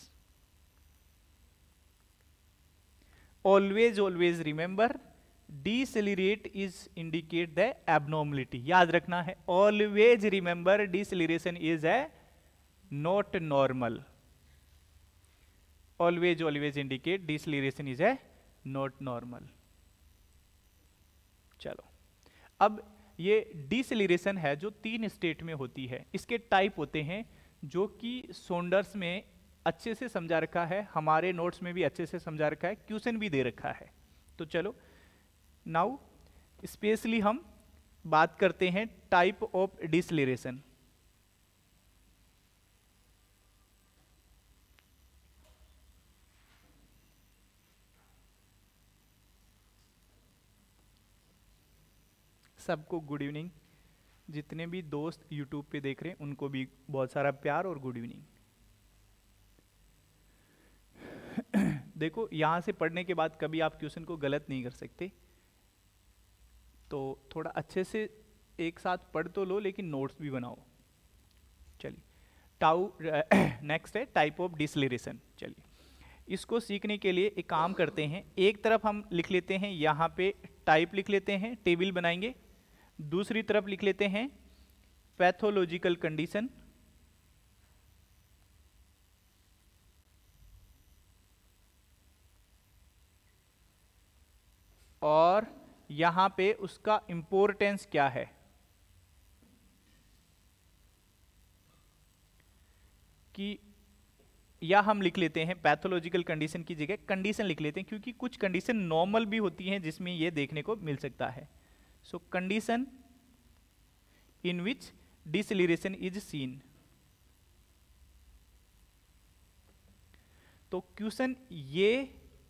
always always remember decelerate is indicate the abnormality याद रखना है always remember deceleration is a not normal always always indicate deceleration is a not normal चलो अब ये डिसलिरेशन है जो तीन स्टेट में होती है इसके टाइप होते हैं जो कि सोंडर्स में अच्छे से समझा रखा है हमारे नोट्स में भी अच्छे से समझा रखा है क्वेश्चन भी दे रखा है तो चलो नाउ स्पेशली हम बात करते हैं टाइप ऑफ डिसलिरेशन सबको गुड इवनिंग जितने भी दोस्त यूट्यूब पे देख रहे हैं उनको भी बहुत सारा प्यार और गुड इवनिंग देखो यहाँ से पढ़ने के बाद कभी आप क्वेश्चन को गलत नहीं कर सकते तो थोड़ा अच्छे से एक साथ पढ़ तो लो लेकिन नोट्स भी बनाओ चलिए टाउ नेक्स्ट है टाइप ऑफ डिसलेरेशन चलिए इसको सीखने के लिए एक काम करते हैं एक तरफ हम लिख लेते हैं यहाँ पे टाइप लिख लेते हैं टेबल बनाएंगे दूसरी तरफ लिख लेते हैं पैथोलॉजिकल कंडीशन और यहां पे उसका इंपोर्टेंस क्या है कि या हम लिख लेते हैं पैथोलॉजिकल कंडीशन की जगह कंडीशन लिख लेते हैं क्योंकि कुछ कंडीशन नॉर्मल भी होती हैं जिसमें यह देखने को मिल सकता है so condition in which deceleration is seen तो क्वेश्चन ये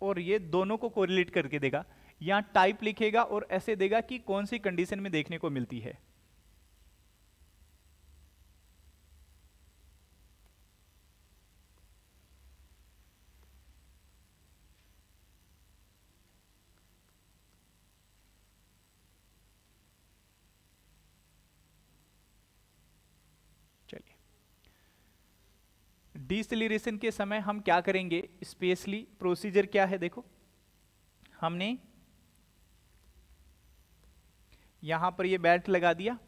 और ये दोनों को कोरिलेट करके देगा यहां टाइप लिखेगा और ऐसे देगा कि कौन सी कंडीशन में देखने को मिलती है डिसलिरेशन के समय हम क्या करेंगे स्पेशली प्रोसीजर क्या है देखो हमने यहां पर ये बेल्ट लगा दिया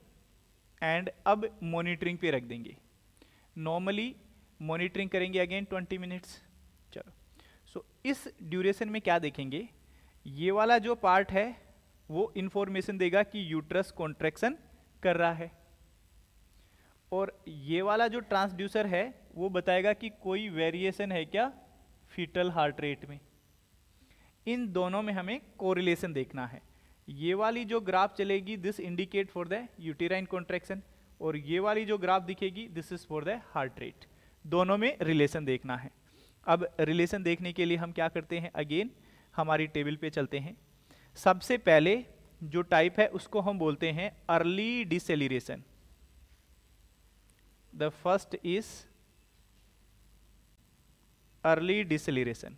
एंड अब मॉनिटरिंग पे रख देंगे नॉर्मली मॉनिटरिंग करेंगे अगेन 20 मिनट्स चलो सो so, इस ड्यूरेशन में क्या देखेंगे ये वाला जो पार्ट है वो इन्फॉर्मेशन देगा कि यूट्रस कॉन्ट्रेक्शन कर रहा है और ये वाला जो ट्रांसड्यूसर है वो बताएगा कि कोई वेरिएशन है क्या फीटल हार्ट रेट में इन दोनों में हमें कोरिलेशन देखना है ये वाली जो ग्राफ चलेगी this indicate for the uterine contraction और ये वाली जो ग्राफ दिखेगी this is for the heart rate दोनों में रिलेशन देखना है अब रिलेशन देखने के लिए हम क्या करते हैं अगेन हमारी टेबल पे चलते हैं सबसे पहले जो टाइप है उसको हम बोलते हैं early deceleration the first is early deceleration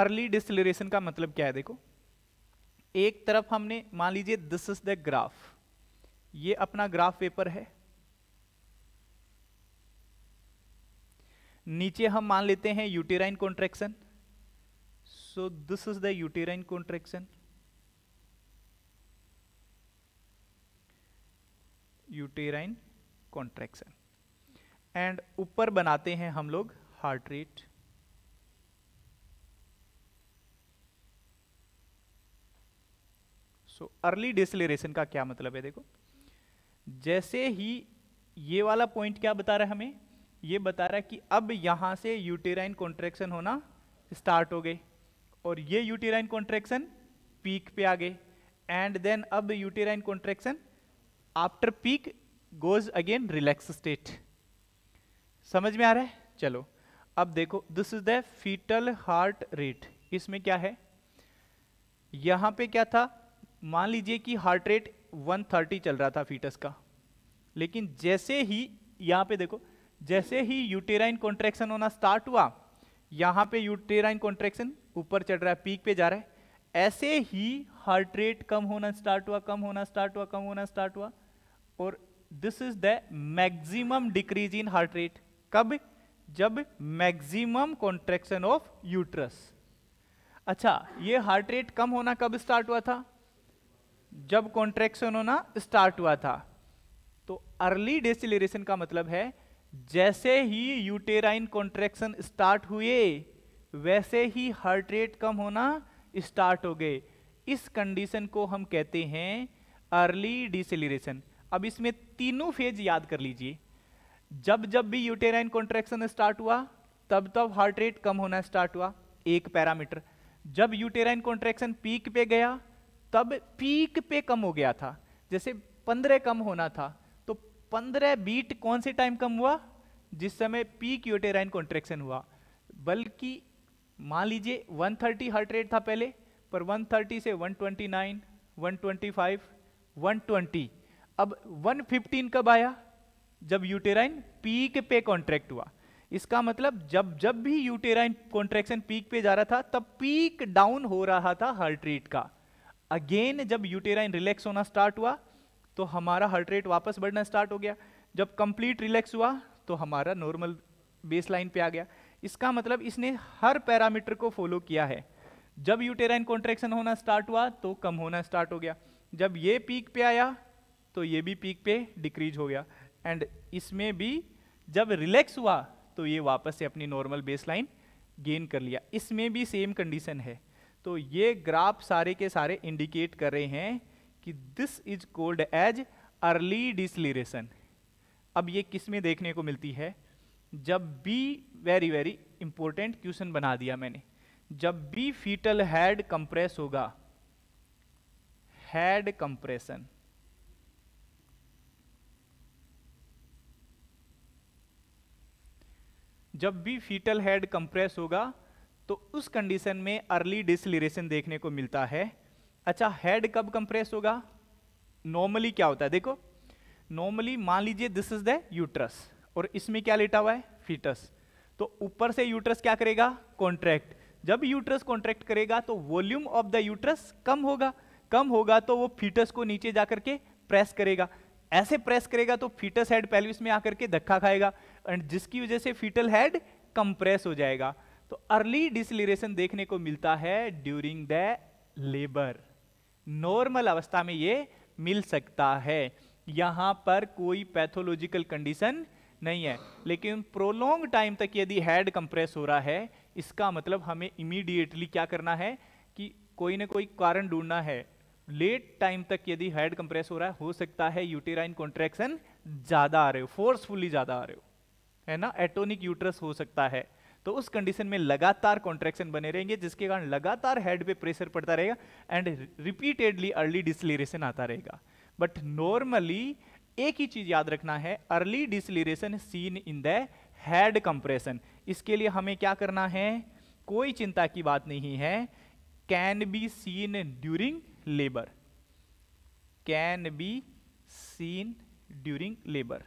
early deceleration का मतलब क्या है देखो एक तरफ हमने मान लीजिए दिस इज द ग्राफ ये अपना ग्राफ पेपर है नीचे हम मान लेते हैं uterine contraction so this is the uterine contraction uterine contraction and ऊपर बनाते हैं हम लोग heart rate so early deceleration का क्या मतलब है देखो जैसे ही ये वाला पॉइंट क्या बता रहा है हमें ये बता रहा है कि अब यहाँ से यूटेराइन कॉन्ट्रेक्शन होना स्टार्ट हो गए और ये यूटेराइन कॉन्ट्रेक्शन पीक पे आ गए एंड देन अब uterine contraction after peak goes again relax state समझ में आ रहा है चलो अब देखो this is the fetal heart rate इसमें क्या है यहाँ पे क्या था मान लीजिए कि हार्ट रेट 130 चल रहा था फीटस का लेकिन जैसे ही यहाँ पे देखो जैसे ही यूटेराइन कॉन्ट्रेक्शन होना स्टार्ट हुआ यहां पे यूटेराइन कॉन्ट्रेक्शन ऊपर चढ़ रहा है पीक पे जा रहा है ऐसे ही हार्ट रेट कम होना स्टार्ट हुआ कम होना स्टार्ट हुआ कम होना स्टार्ट हुआ और this is the maximum decrease in heart rate कब जब मैक्सिमम कॉन्ट्रेक्शन ऑफ यूट्रस अच्छा ये हार्ट रेट कम होना कब स्टार्ट हुआ था जब कॉन्ट्रेक्शन होना स्टार्ट हुआ था तो अर्ली डेसिलेशन का मतलब है जैसे ही यूटेराइन कॉन्ट्रेक्शन स्टार्ट हुए वैसे ही हार्ट रेट कम होना स्टार्ट हो गए इस कंडीशन को हम कहते हैं अर्ली डिसलिरेशन अब इसमें तीनों फेज याद कर लीजिए जब जब भी यूटेराइन कॉन्ट्रेक्शन स्टार्ट हुआ तब तब हार्ट रेट कम होना स्टार्ट हुआ एक पैरामीटर जब यूटेराइन कॉन्ट्रेक्शन पीक पे गया तब पीक पे कम हो गया था जैसे पंद्रह कम होना था पंद्रह बीट कौन से टाइम कम हुआ जिस समय पी क्यूटेराइन कॉन्ट्रेक्शन हुआ बल्कि मान लीजिए 130 हार्ट रेट था पहले पर 130 से 129, 125, 120 अब 115 कब आया जब यूटेराइन पीक पे कॉन्ट्रैक्ट हुआ इसका मतलब जब जब भी यूटेराइन कॉन्ट्रेक्शन पीक पे जा रहा था तब पीक डाउन हो रहा था हार्ट रेट का अगेन जब यूटेराइन रिलैक्स होना स्टार्ट हुआ तो हमारा हार्ट रेट वापस बढ़ना स्टार्ट हो गया जब कंप्लीट रिलैक्स हुआ तो हमारा नॉर्मल बेस लाइन पर आ गया इसका मतलब इसने हर पैरामीटर को फॉलो किया है जब यूटेराइन कॉन्ट्रेक्शन होना स्टार्ट हुआ तो कम होना स्टार्ट हो गया जब ये पीक पे आया तो ये भी पीक पे डिक्रीज हो गया एंड इसमें भी जब रिलैक्स हुआ तो ये वापस से अपनी नॉर्मल बेस लाइन गेन कर लिया इसमें भी सेम कंडीशन है तो ये ग्राफ सारे के सारे इंडिकेट कर रहे हैं कि this is called as early deceleration अब ये किस में देखने को मिलती है जब बी वेरी वेरी इंपॉर्टेंट क्वेश्चन बना दिया मैंने जब बी फीटल हेड कंप्रेस होगा हैड कंप्रेशन जब भी फीटल हेड कंप्रेस होगा तो उस कंडीशन में अर्ली डिसलीरेशन देखने को मिलता है अच्छा हेड कब कंप्रेस होगा नॉर्मली क्या होता है देखो नॉर्मली मान लीजिए दिस इज द यूट्रस और इसमें क्या लेटा हुआ है फीटस तो ऊपर से यूट्रस क्या करेगा कॉन्ट्रैक्ट जब यूट्रस कॉन्ट्रैक्ट करेगा तो वॉल्यूम ऑफ द यूट्रस कम होगा कम होगा तो वो फीटस को नीचे जा करके प्रेस करेगा ऐसे प्रेस करेगा तो फीटस हेड पेल्विस में आकर के धक्का खाएगा एंड जिसकी वजह से फीटल हेड कंप्रेस हो जाएगा तो अर्ली डिसलिरेशन देखने को मिलता है ड्यूरिंग द लेबर नॉर्मल अवस्था में ये मिल सकता है यहाँ पर कोई पैथोलॉजिकल कंडीशन नहीं है लेकिन प्रोलोंग टाइम तक यदि हेड कंप्रेस हो रहा है इसका मतलब हमें इमीडिएटली क्या करना है कि कोई ना कोई कारण ढूंढना है लेट टाइम तक यदि हेड कंप्रेस हो रहा है हो सकता है यूटेराइन कॉन्ट्रैक्शन ज़्यादा आ रहे हो फोर्सफुली ज़्यादा आ रहे हो है ना एटोनिक यूट्रस हो सकता है तो उस कंडीशन में लगातार कॉन्ट्रेक्शन बने रहेंगे जिसके कारण लगातार हेड पे प्रेशर पड़ता रहेगा एंड रिपीटेडली अर्ली डिसलीरेशन आता रहेगा बट नॉर्मली एक ही चीज याद रखना है early deceleration seen in the head compression इसके लिए हमें क्या करना है कोई चिंता की बात नहीं है can be seen during labour can be seen during labour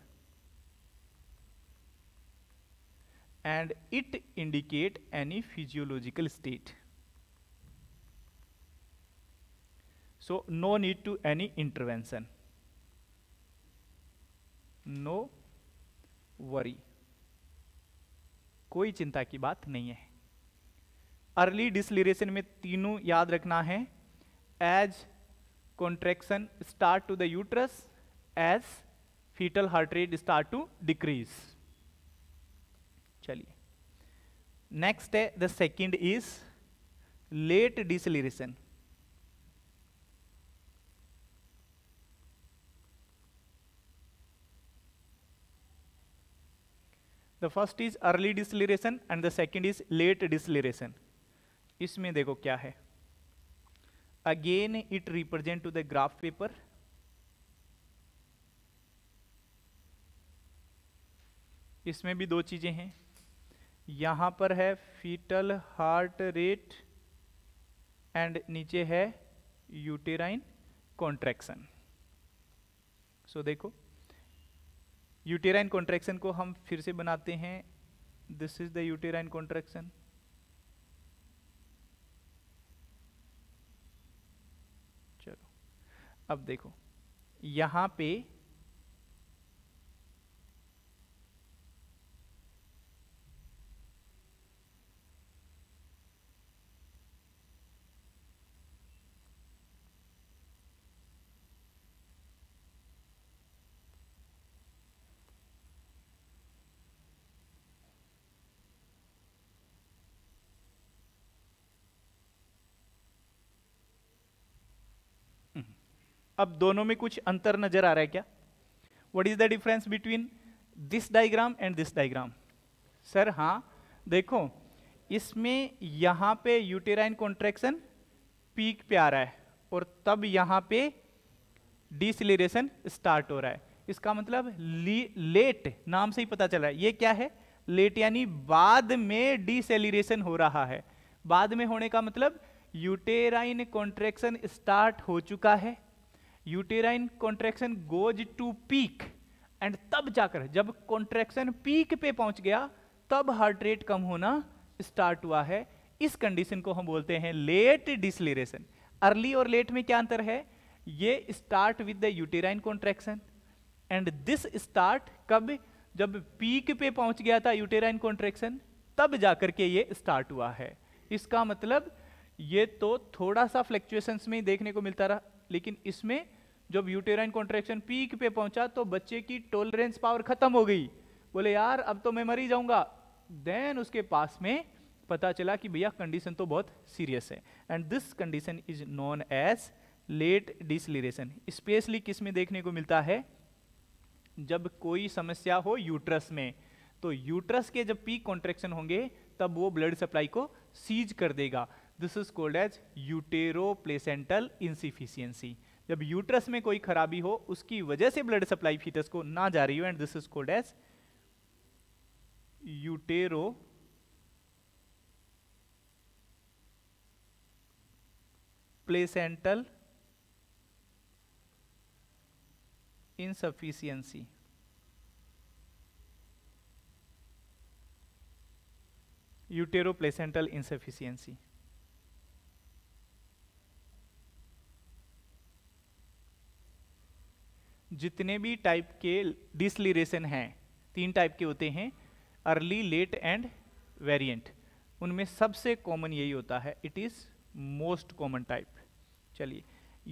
and it indicate any physiological state so no need to any intervention no worry कोई चिंता की बात नहीं है अर्ली डिसलिरेशन में तीनों याद रखना है as contraction start to the uterus as fetal heart rate start to decrease चलिए नेक्स्ट है the second is late deceleration the first is early deceleration and the second is late deceleration इसमें देखो क्या है again it represent to the graph paper इसमें भी दो चीज़ें हैं यहाँ पर है फीटल हार्ट रेट एंड नीचे है यूटेराइन कॉन्ट्रैक्शन सो देखो यूटेराइन कॉन्ट्रैक्शन को हम फिर से बनाते हैं this is the uterine contraction चलो अब देखो यहाँ पे अब दोनों में कुछ अंतर नजर आ रहा है क्या what is the difference between this diagram and this diagram sir हाँ देखो इसमें यहाँ पे यूटेराइन कॉन्ट्रेक्शन पीक पे आ रहा है और तब यहाँ पे डिसलेशन स्टार्ट हो रहा है इसका मतलब लेट नाम से ही पता चल रहा है ये क्या है लेट यानी बाद में डिसेलिरेशन हो रहा है बाद में होने का मतलब यूटेराइन कॉन्ट्रेक्शन स्टार्ट हो चुका है uterine contraction goes to peak and तब जाकर जब कॉन्ट्रैक्शन पीक पे पहुंच गया तब हार्ट रेट कम होना स्टार्ट हुआ है इस कंडीशन को हम बोलते हैं लेट डिसलेरेशन अर्ली और लेट में क्या अंतर है ये start with the uterine contraction and this start कब जब पीक पे पहुंच गया था यूटेराइन कॉन्ट्रैक्शन तब जाकर के ये स्टार्ट हुआ है इसका मतलब ये तो थोड़ा सा फ्लैक्चुएशंस में ही देखने को मिलता रहा लेकिन इसमें जब यूटेराइन कॉन्ट्रेक्शन पीक पे पहुंचा तो बच्चे की टोलरेंस पावर खत्म हो गई बोले यार अब तो मैं मरी जाऊंगा देन उसके पास में पता चला कि भैया कंडीशन तो बहुत सीरियस है and this condition is known as late deceleration specially किस में देखने को मिलता है जब कोई समस्या हो यूट्रस में तो यूट्रस के जब पीक कॉन्ट्रेक्शन होंगे तब वो ब्लड सप्लाई को सीज कर देगा this is called as utero placental insufficiency जब यूट्रस में कोई खराबी हो उसकी वजह से ब्लड सप्लाई फीटस को ना जा रही हो and this is called as utero placental insufficiency utero placental insufficiency जितने भी टाइप के डिसलीरेशन हैं तीन टाइप के होते हैं अर्ली लेट एंड वेरिएंट उनमें सबसे कॉमन यही होता है it is most common type चलिए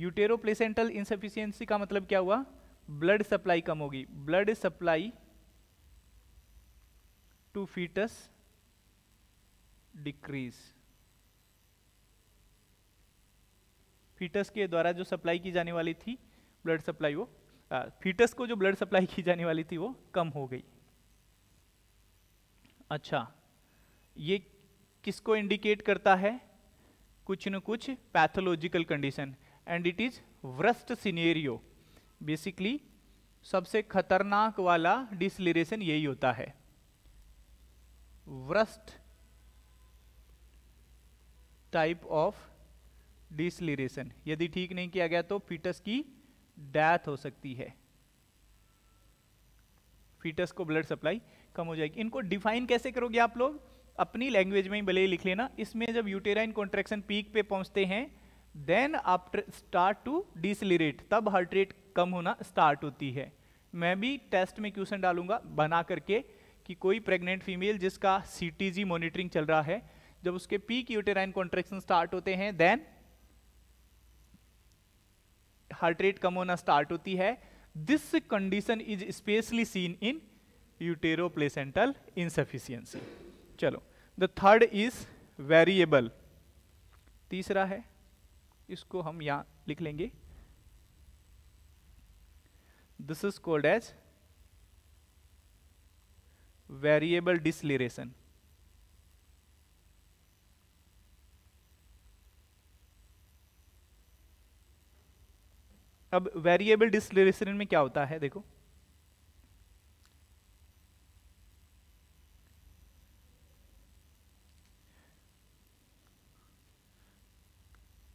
यूटेरोप्लेसेंटल इंसफिशियंसी का मतलब क्या हुआ ब्लड सप्लाई कम होगी blood supply to fetus decrease fetus के द्वारा जो सप्लाई की जाने वाली थी ब्लड सप्लाई वो फीटस को जो ब्लड सप्लाई की जाने वाली थी वो कम हो गई अच्छा ये किसको इंडिकेट करता है कुछ न कुछ pathological condition and it is worst scenario basically सबसे खतरनाक वाला डिसलेरेशन यही होता है वर्स्ट टाइप ऑफ डिसलेरेशन यदि ठीक नहीं किया गया तो फीटस की डेथ हो सकती है फीटस को ब्लड सप्लाई कम हो जाएगी इनको डिफाइन कैसे करोगे आप लोग अपनी लैंग्वेज में ही भले ही लिख लेना इसमें जब यूटेराइन कॉन्ट्रेक्शन पीक पे पहुंचते हैं then after start to decelerate तब हार्ट रेट कम होना स्टार्ट होती है मैं भी टेस्ट में क्वेश्चन डालूंगा बना करके कि कोई प्रेग्नेंट फीमेल जिसका सी मॉनिटरिंग चल रहा है जब उसके पीक यूटेराइन कॉन्ट्रेक्शन स्टार्ट होते हैं देन हार्ट रेट कम होना स्टार्ट होती है this condition is specially seen in utero placental insufficiency चलो द थर्ड इज वेरिएबल तीसरा है इसको हम यहां लिख लेंगे this is called as variable deceleration अब वेरिएबल डिसलिसिन में क्या होता है देखो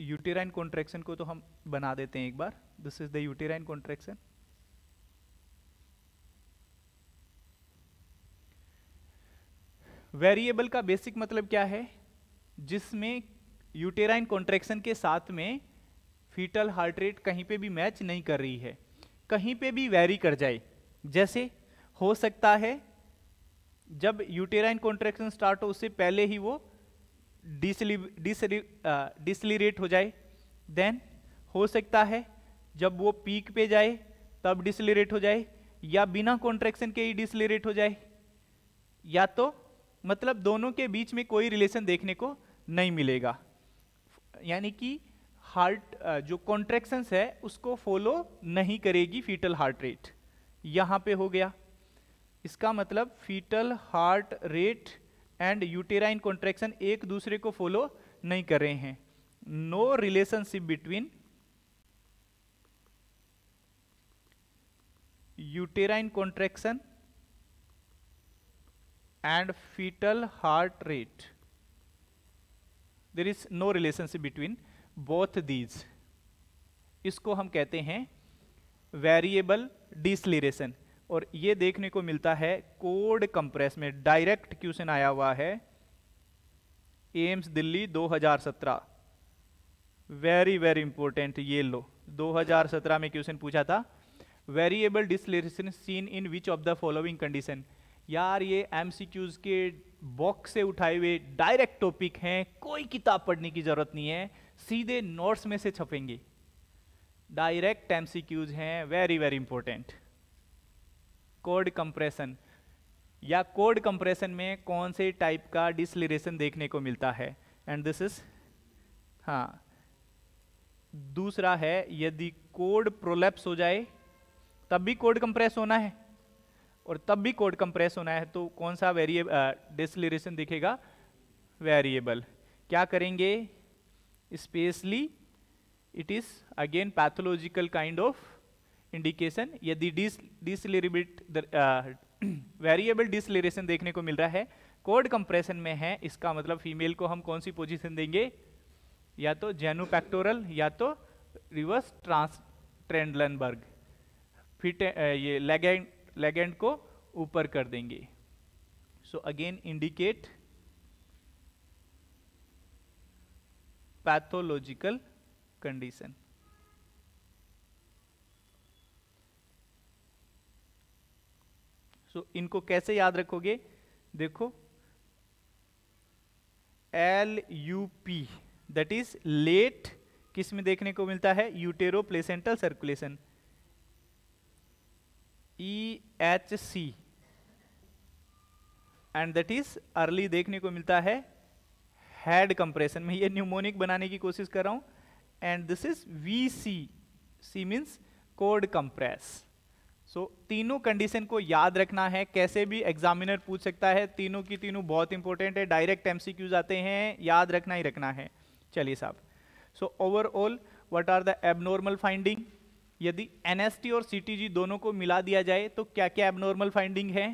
यूटेराइन कॉन्ट्रैक्शन को तो हम बना देते हैं एक बार this is the uterine contraction variable का बेसिक मतलब क्या है जिसमें यूटेराइन कॉन्ट्रैक्शन के साथ में फीटल हार्ट रेट कहीं पे भी मैच नहीं कर रही है कहीं पे भी वैरी कर जाए जैसे हो सकता है जब यूटेराइन कॉन्ट्रैक्शन स्टार्ट हो उससे पहले ही वो डिसलीरेट हो जाए देन हो सकता है जब वो पीक पे जाए तब डिसलीरेट हो जाए या बिना कॉन्ट्रेक्शन के ही डिसलीरेट हो जाए या तो मतलब दोनों के बीच में कोई रिलेशन देखने को नहीं मिलेगा यानी कि हार्ट uh, जो कॉन्ट्रेक्शन है उसको फॉलो नहीं करेगी फीटल हार्ट रेट यहाँ पे हो गया इसका मतलब fetal heart rate and uterine contraction एक दूसरे को फॉलो नहीं कर रहे हैं no relationship between uterine contraction and fetal heart rate there is no relationship between both these इसको हम कहते हैं वेरिएबल डिसलेरेशन और ये देखने को मिलता है कोड कंप्रेस में डायरेक्ट क्वेश्चन आया हुआ है AIIMS Delhi 2017 very very important ये लो 2017 में क्वेश्चन पूछा था variable deceleration seen in which of the following condition यार ये एम के बॉक्स से उठाए हुए डायरेक्ट टॉपिक हैं कोई किताब पढ़ने की जरूरत नहीं है सीधे नोट्स में से छपेंगे डायरेक्ट एम हैं very very important cord compression या कोड कंप्रेशन में कौन से टाइप का डिसलिरेशन देखने को मिलता है एंड दिस इज हाँ दूसरा है यदि कोड प्रोलेप्स हो जाए तब भी कोड कंप्रेस होना है और तब भी कोड कंप्रेस होना है तो कौन सा वेरिएबल डिसलिरेशन दिखेगा वेरिएबल क्या करेंगे specially it is again pathological kind of indication यदि वेरिएबल डिसलेरेशन uh, देखने को मिल रहा है कोड कंप्रेशन में है इसका मतलब फीमेल को हम कौन सी पोजिशन देंगे या तो जेनुपैक्टोरल या तो रिवर्स ट्रांस ट्रेंडलनबर्ग फिट ये लेगेंड लेगेंड को ऊपर कर देंगे so again indicate pathological condition. So so, इनको कैसे याद रखोगे देखो L U P that is late किस में देखने को मिलता है utero placental circulation E H C and that is early देखने को मिलता है हैड कंप्रेशन में ये न्यूमोनिक बनाने की कोशिश कर रहा हूं and this is V C C means cord compress so तीनों कंडीशन को याद रखना है कैसे भी एग्जामिनर पूछ सकता है तीनों की तीनों बहुत इंपॉर्टेंट है डायरेक्ट एम आते हैं याद रखना ही रखना है चलिए साहब so overall what are the abnormal finding यदि एनएसटी और सी दोनों को मिला दिया जाए तो क्या क्या एबनॉर्मल फाइंडिंग है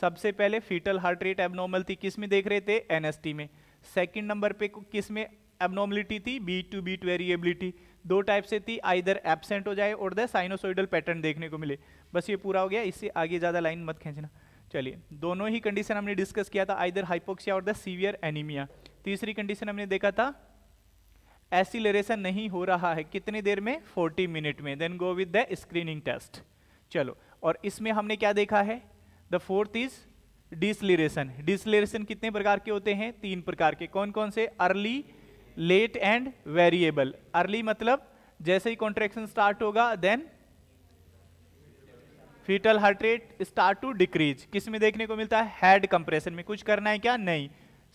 सबसे पहले फीटल हार्ट रेट एबनॉर्मल थी किस में देख रहे थे एनएसटी में सेकंड नंबर पे किस में एबनॉर्मलिटी थी बी टू बीट वेरिएबिलिटी दो टाइप से थी आइधर एबसेंट हो जाए और द साइनोसोइडल पैटर्न देखने को मिले बस ये पूरा हो गया इससे आगे ज़्यादा लाइन मत खींचना चलिए दोनों ही कंडीशन हमने डिस्कस किया था आइधर हाइपोक्सिया और द सीवियर एनीमिया तीसरी कंडीशन हमने देखा था एसिलेशन नहीं हो रहा है कितनी देर में 40 मिनट में then go with the screening test चलो और इसमें हमने क्या देखा है the fourth is deceleration deceleration कितने प्रकार के होते हैं तीन प्रकार के कौन कौन से early late and variable early मतलब जैसे ही कॉन्ट्रेक्शन स्टार्ट होगा then fetal heart rate start to decrease किस में देखने को मिलता है हेड कंप्रेशन में कुछ करना है क्या नहीं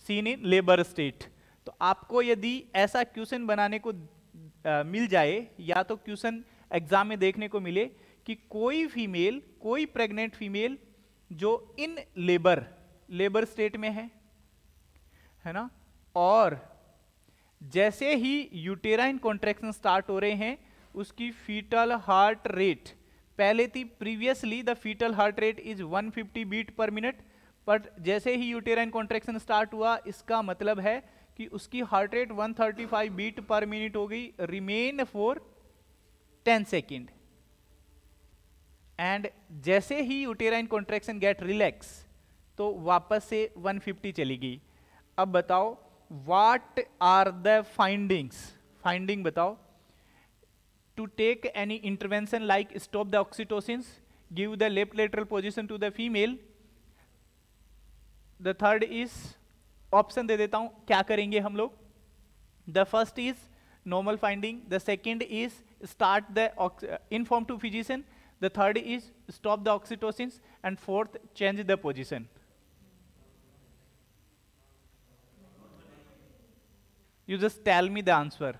सीन इन लेबर स्टेट तो आपको यदि ऐसा क्वेश्चन बनाने को आ, मिल जाए या तो क्वेश्चन एग्जाम में देखने को मिले कि कोई फीमेल कोई प्रेग्नेंट फीमेल जो इन लेबर लेबर स्टेट में है है ना और जैसे ही यूटेराइन कॉन्ट्रैक्शन स्टार्ट हो रहे हैं उसकी फीटल हार्ट रेट पहले थी previously the fetal heart rate is 150 beat per minute but जैसे ही यूटेराइन कॉन्ट्रैक्शन स्टार्ट हुआ इसका मतलब है कि उसकी heart rate 135 beat per minute हो गई रिमेन फॉर 10 सेकेंड एंड जैसे ही यूटेराइन कॉन्ट्रैक्शन गेट रिलैक्स तो वापस से 150 चली गई अब बताओ what are the findings finding बताओ to take any intervention like stop the oxytocins give the left lateral position to the female the third is option दे देता हूं क्या करेंगे हम लोग the first is normal finding the second is start the inform to physician The third is stop the oxytocin And fourth, change the position. you just tell me the answer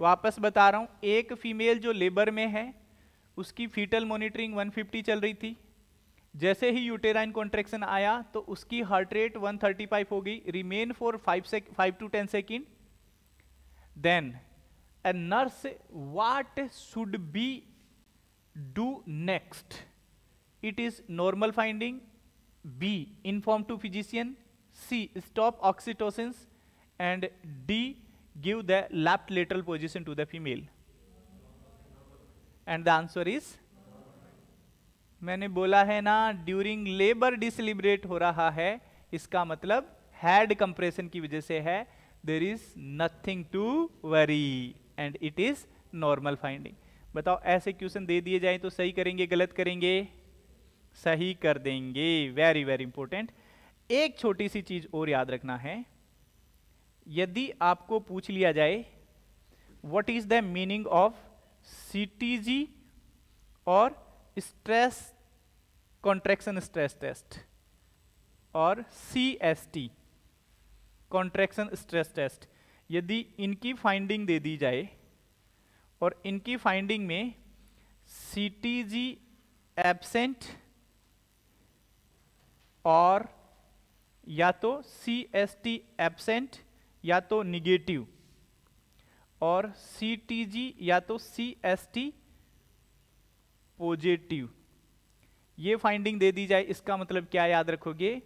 वापस बता रहा हूँ एक फीमेल जो लेबर में है उसकी फीटल मॉनिटरिंग 150 चल रही थी जैसे ही यूटेराइन कॉन्ट्रेक्शन आया तो उसकी हार्ट रेट 135 हो गई रिमेन फॉर फाइव से five to ten second then a nurse what should be do next it is normal finding b inform to physician c stop oxytocin and d give the left lateral position to the female and the answer is मैंने बोला है ना ड्यूरिंग लेबर डिसलिब्रेट हो रहा है इसका मतलब हेड कंप्रेशन की वजह से है there is nothing to worry and it is normal finding बताओ ऐसे क्वेश्चन दे दिए जाए तो सही करेंगे गलत करेंगे सही कर देंगे वेरी वेरी इंपॉर्टेंट एक छोटी सी चीज और याद रखना है यदि आपको पूछ लिया जाए what is the meaning of G और स्ट्रेस कॉन्ट्रेक्शन स्ट्रेस टेस्ट और C S T contraction stress test यदि इनकी फाइंडिंग दे दी जाए और इनकी फाइंडिंग में सी टी जी एबसेंट और या तो सी एस टी एबसेंट या तो निगेटिव और सी टी जी या तो सी एस टी पॉजिटिव ये फाइंडिंग दे दी जाए इसका मतलब क्या याद रखोगे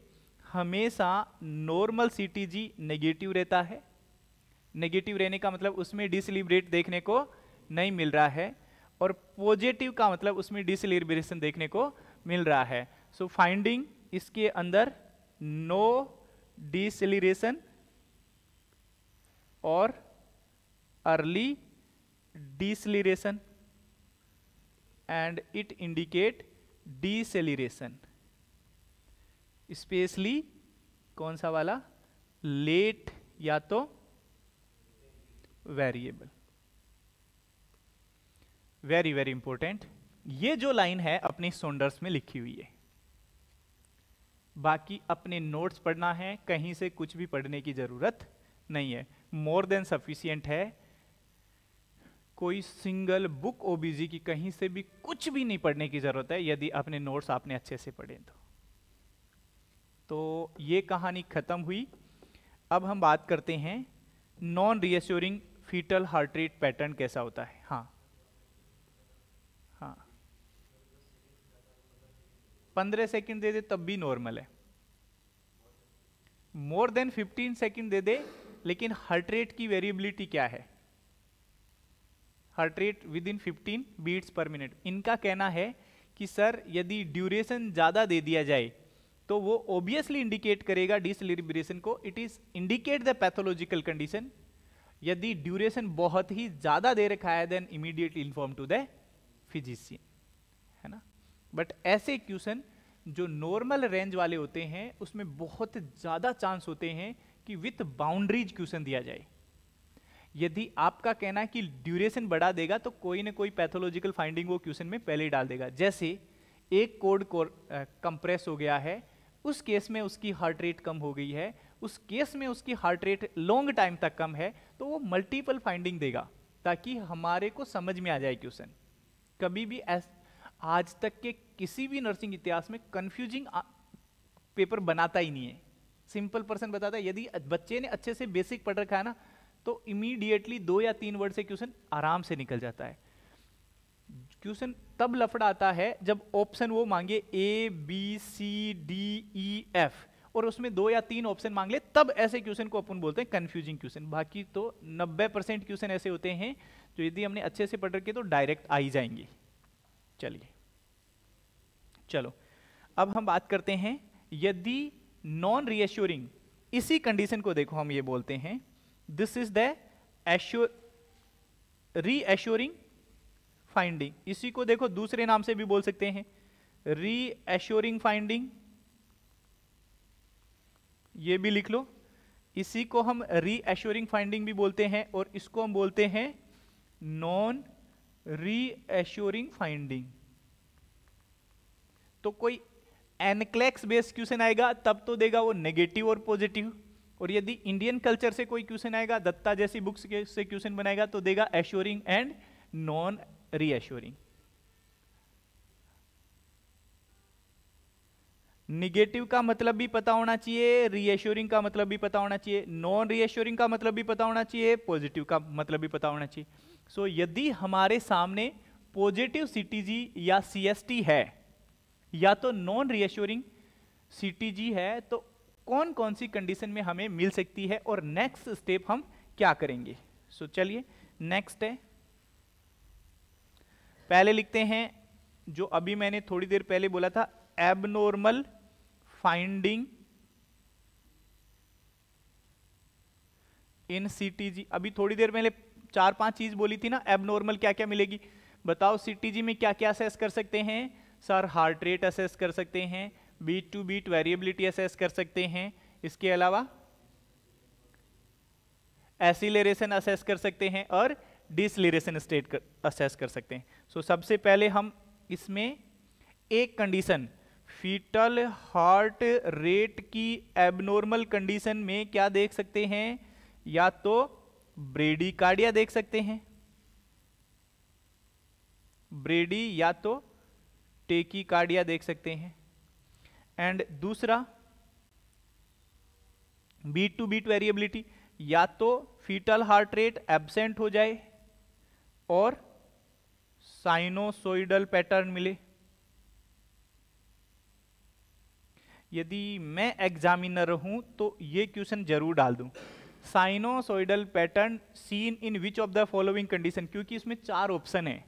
हमेशा normal C T G negative रहता है नेगेटिव रहने का मतलब उसमें डिसलिब्रेट देखने को नहीं मिल रहा है और पॉजिटिव का मतलब उसमें डिसलिब्रेशन देखने को मिल रहा है सो so, फाइंडिंग इसके अंदर नो डिसलिरेशन और early deceleration and it indicate deceleration specially कौन सा वाला लेट या तो वेरिएबल वेरी वेरी इंपॉर्टेंट ये जो लाइन है अपने सोंडर्स में लिखी हुई है बाकी अपने नोट्स पढ़ना है कहीं से कुछ भी पढ़ने की ज़रूरत नहीं है मोर देन सफिशियंट है कोई सिंगल बुक ओबीजी की कहीं से भी कुछ भी नहीं पढ़ने की ज़रूरत है यदि अपने नोट्स आपने अच्छे से पढ़े तो तो ये कहानी ख़त्म हुई अब हम बात करते हैं non reassuring fetal heart rate pattern कैसा होता है पंद्रह सेकंड दे दे तब भी नॉर्मल है मोर देन फिफ्टीन सेकेंड दे दे लेकिन हार्ट रेट की वेरिएबिलिटी क्या है heart rate within fifteen beats per minute इनका कहना है कि सर यदि ड्यूरेशन ज़्यादा दे दिया जाए तो वो ऑब्वियसली इंडिकेट करेगा डिसलिब्रेशन को it is indicate the pathological condition यदि ड्यूरेशन बहुत ही ज़्यादा दे रखा है then immediately inform to the physician है ना बट ऐसे क्वेश्चन जो नॉर्मल रेंज वाले होते हैं उसमें बहुत ज़्यादा चांस होते हैं कि विथ बाउंड्रीज क्वेश्चन दिया जाए यदि आपका कहना है कि ड्यूरेशन बढ़ा देगा तो कोई ना कोई पैथोलॉजिकल फाइंडिंग वो क्वेश्चन में पहले ही डाल देगा जैसे एक कोड कंप्रेस हो गया है उस केस में उसकी हार्ट रेट कम हो गई है उस केस में उसकी हार्ट रेट लॉन्ग टाइम तक कम है तो वो मल्टीपल फाइंडिंग देगा ताकि हमारे को समझ में आ जाए क्वेश्चन कभी भी ऐस आज तक के किसी भी नर्सिंग इतिहास में कन्फ्यूजिंग पेपर बनाता ही नहीं है सिंपल पर्सन बताता है यदि बच्चे ने अच्छे से बेसिक पढ़ रखा है ना तो इमीडिएटली दो या तीन वर्ड से क्वेश्चन आराम से निकल जाता है क्वेश्चन तब लफड़ा आता है जब ऑप्शन वो मांगे A B C D E F और उसमें दो या तीन ऑप्शन मांग ले तब ऐसे क्वेश्चन को अपन बोलते हैं कन्फ्यूजिंग क्वेश्चन बाकी तो 90 परसेंट क्वेश्चन ऐसे होते हैं जो यदि हमने अच्छे से पढ़ रखे तो डायरेक्ट आ ही जाएंगे चलिए चलो अब हम बात करते हैं यदि नॉन रीएश्योरिंग इसी कंडीशन को देखो हम ये बोलते हैं this is the assure reassuring finding इसी को देखो दूसरे नाम से भी बोल सकते हैं रीएश्योरिंग फाइंडिंग ये भी लिख लो इसी को हम रीएश्योरिंग फाइंडिंग भी बोलते हैं और इसको हम बोलते हैं नॉन रीएश्योरिंग फाइंडिंग तो कोई एनक्लेक्स बेस क्वेश्चन आएगा तब तो देगा वो नेगेटिव और पॉजिटिव और यदि इंडियन कल्चर से कोई क्वेश्चन आएगा दत्ता जैसी बुक्स से क्वेश्चन बनाएगा तो देगा assuring and non reassuring negative का मतलब भी पता होना चाहिए रीएश्योरिंग का मतलब भी पता होना चाहिए नॉन रीएश्योरिंग का मतलब भी पता होना चाहिए पॉजिटिव का मतलब भी पता होना चाहिए सो so, यदि हमारे सामने पॉजिटिव सीटीजी या सीएसटी है या तो नॉन रियश्योरिंग सीटीजी है तो कौन कौन सी कंडीशन में हमें मिल सकती है और नेक्स्ट स्टेप हम क्या करेंगे सो so, चलिए नेक्स्ट है पहले लिखते हैं जो अभी मैंने थोड़ी देर पहले बोला था एबनॉर्मल फाइंडिंग इन सीटीजी अभी थोड़ी देर पहले चार पांच चीज बोली थी ना एबनॉर्मल क्या क्या मिलेगी बताओ सीटीजी में क्या क्या सेस कर सकते हैं सर हार्ट रेट असेस कर सकते हैं beat to beat variability assess कर सकते हैं इसके अलावा एसिलेशन असेस कर सकते हैं और डिसलेशन स्टेट असेस कर सकते हैं सो so, सबसे पहले हम इसमें एक कंडीशन फीटल हार्ट रेट की एबनॉर्मल कंडीशन में क्या देख सकते हैं या तो ब्रेडी देख सकते हैं ब्रेडी या तो टेकी कार्डिया देख सकते हैं एंड दूसरा बीट टू बीट वेरिएबिलिटी या तो फीटल हार्ट रेट एबसेंट हो जाए और साइनोसोइडल पैटर्न मिले यदि मैं एग्जामिनर हूं तो ये क्वेश्चन जरूर डाल दूं sinusoidal pattern seen in which of the following condition क्योंकि इसमें चार ऑप्शन है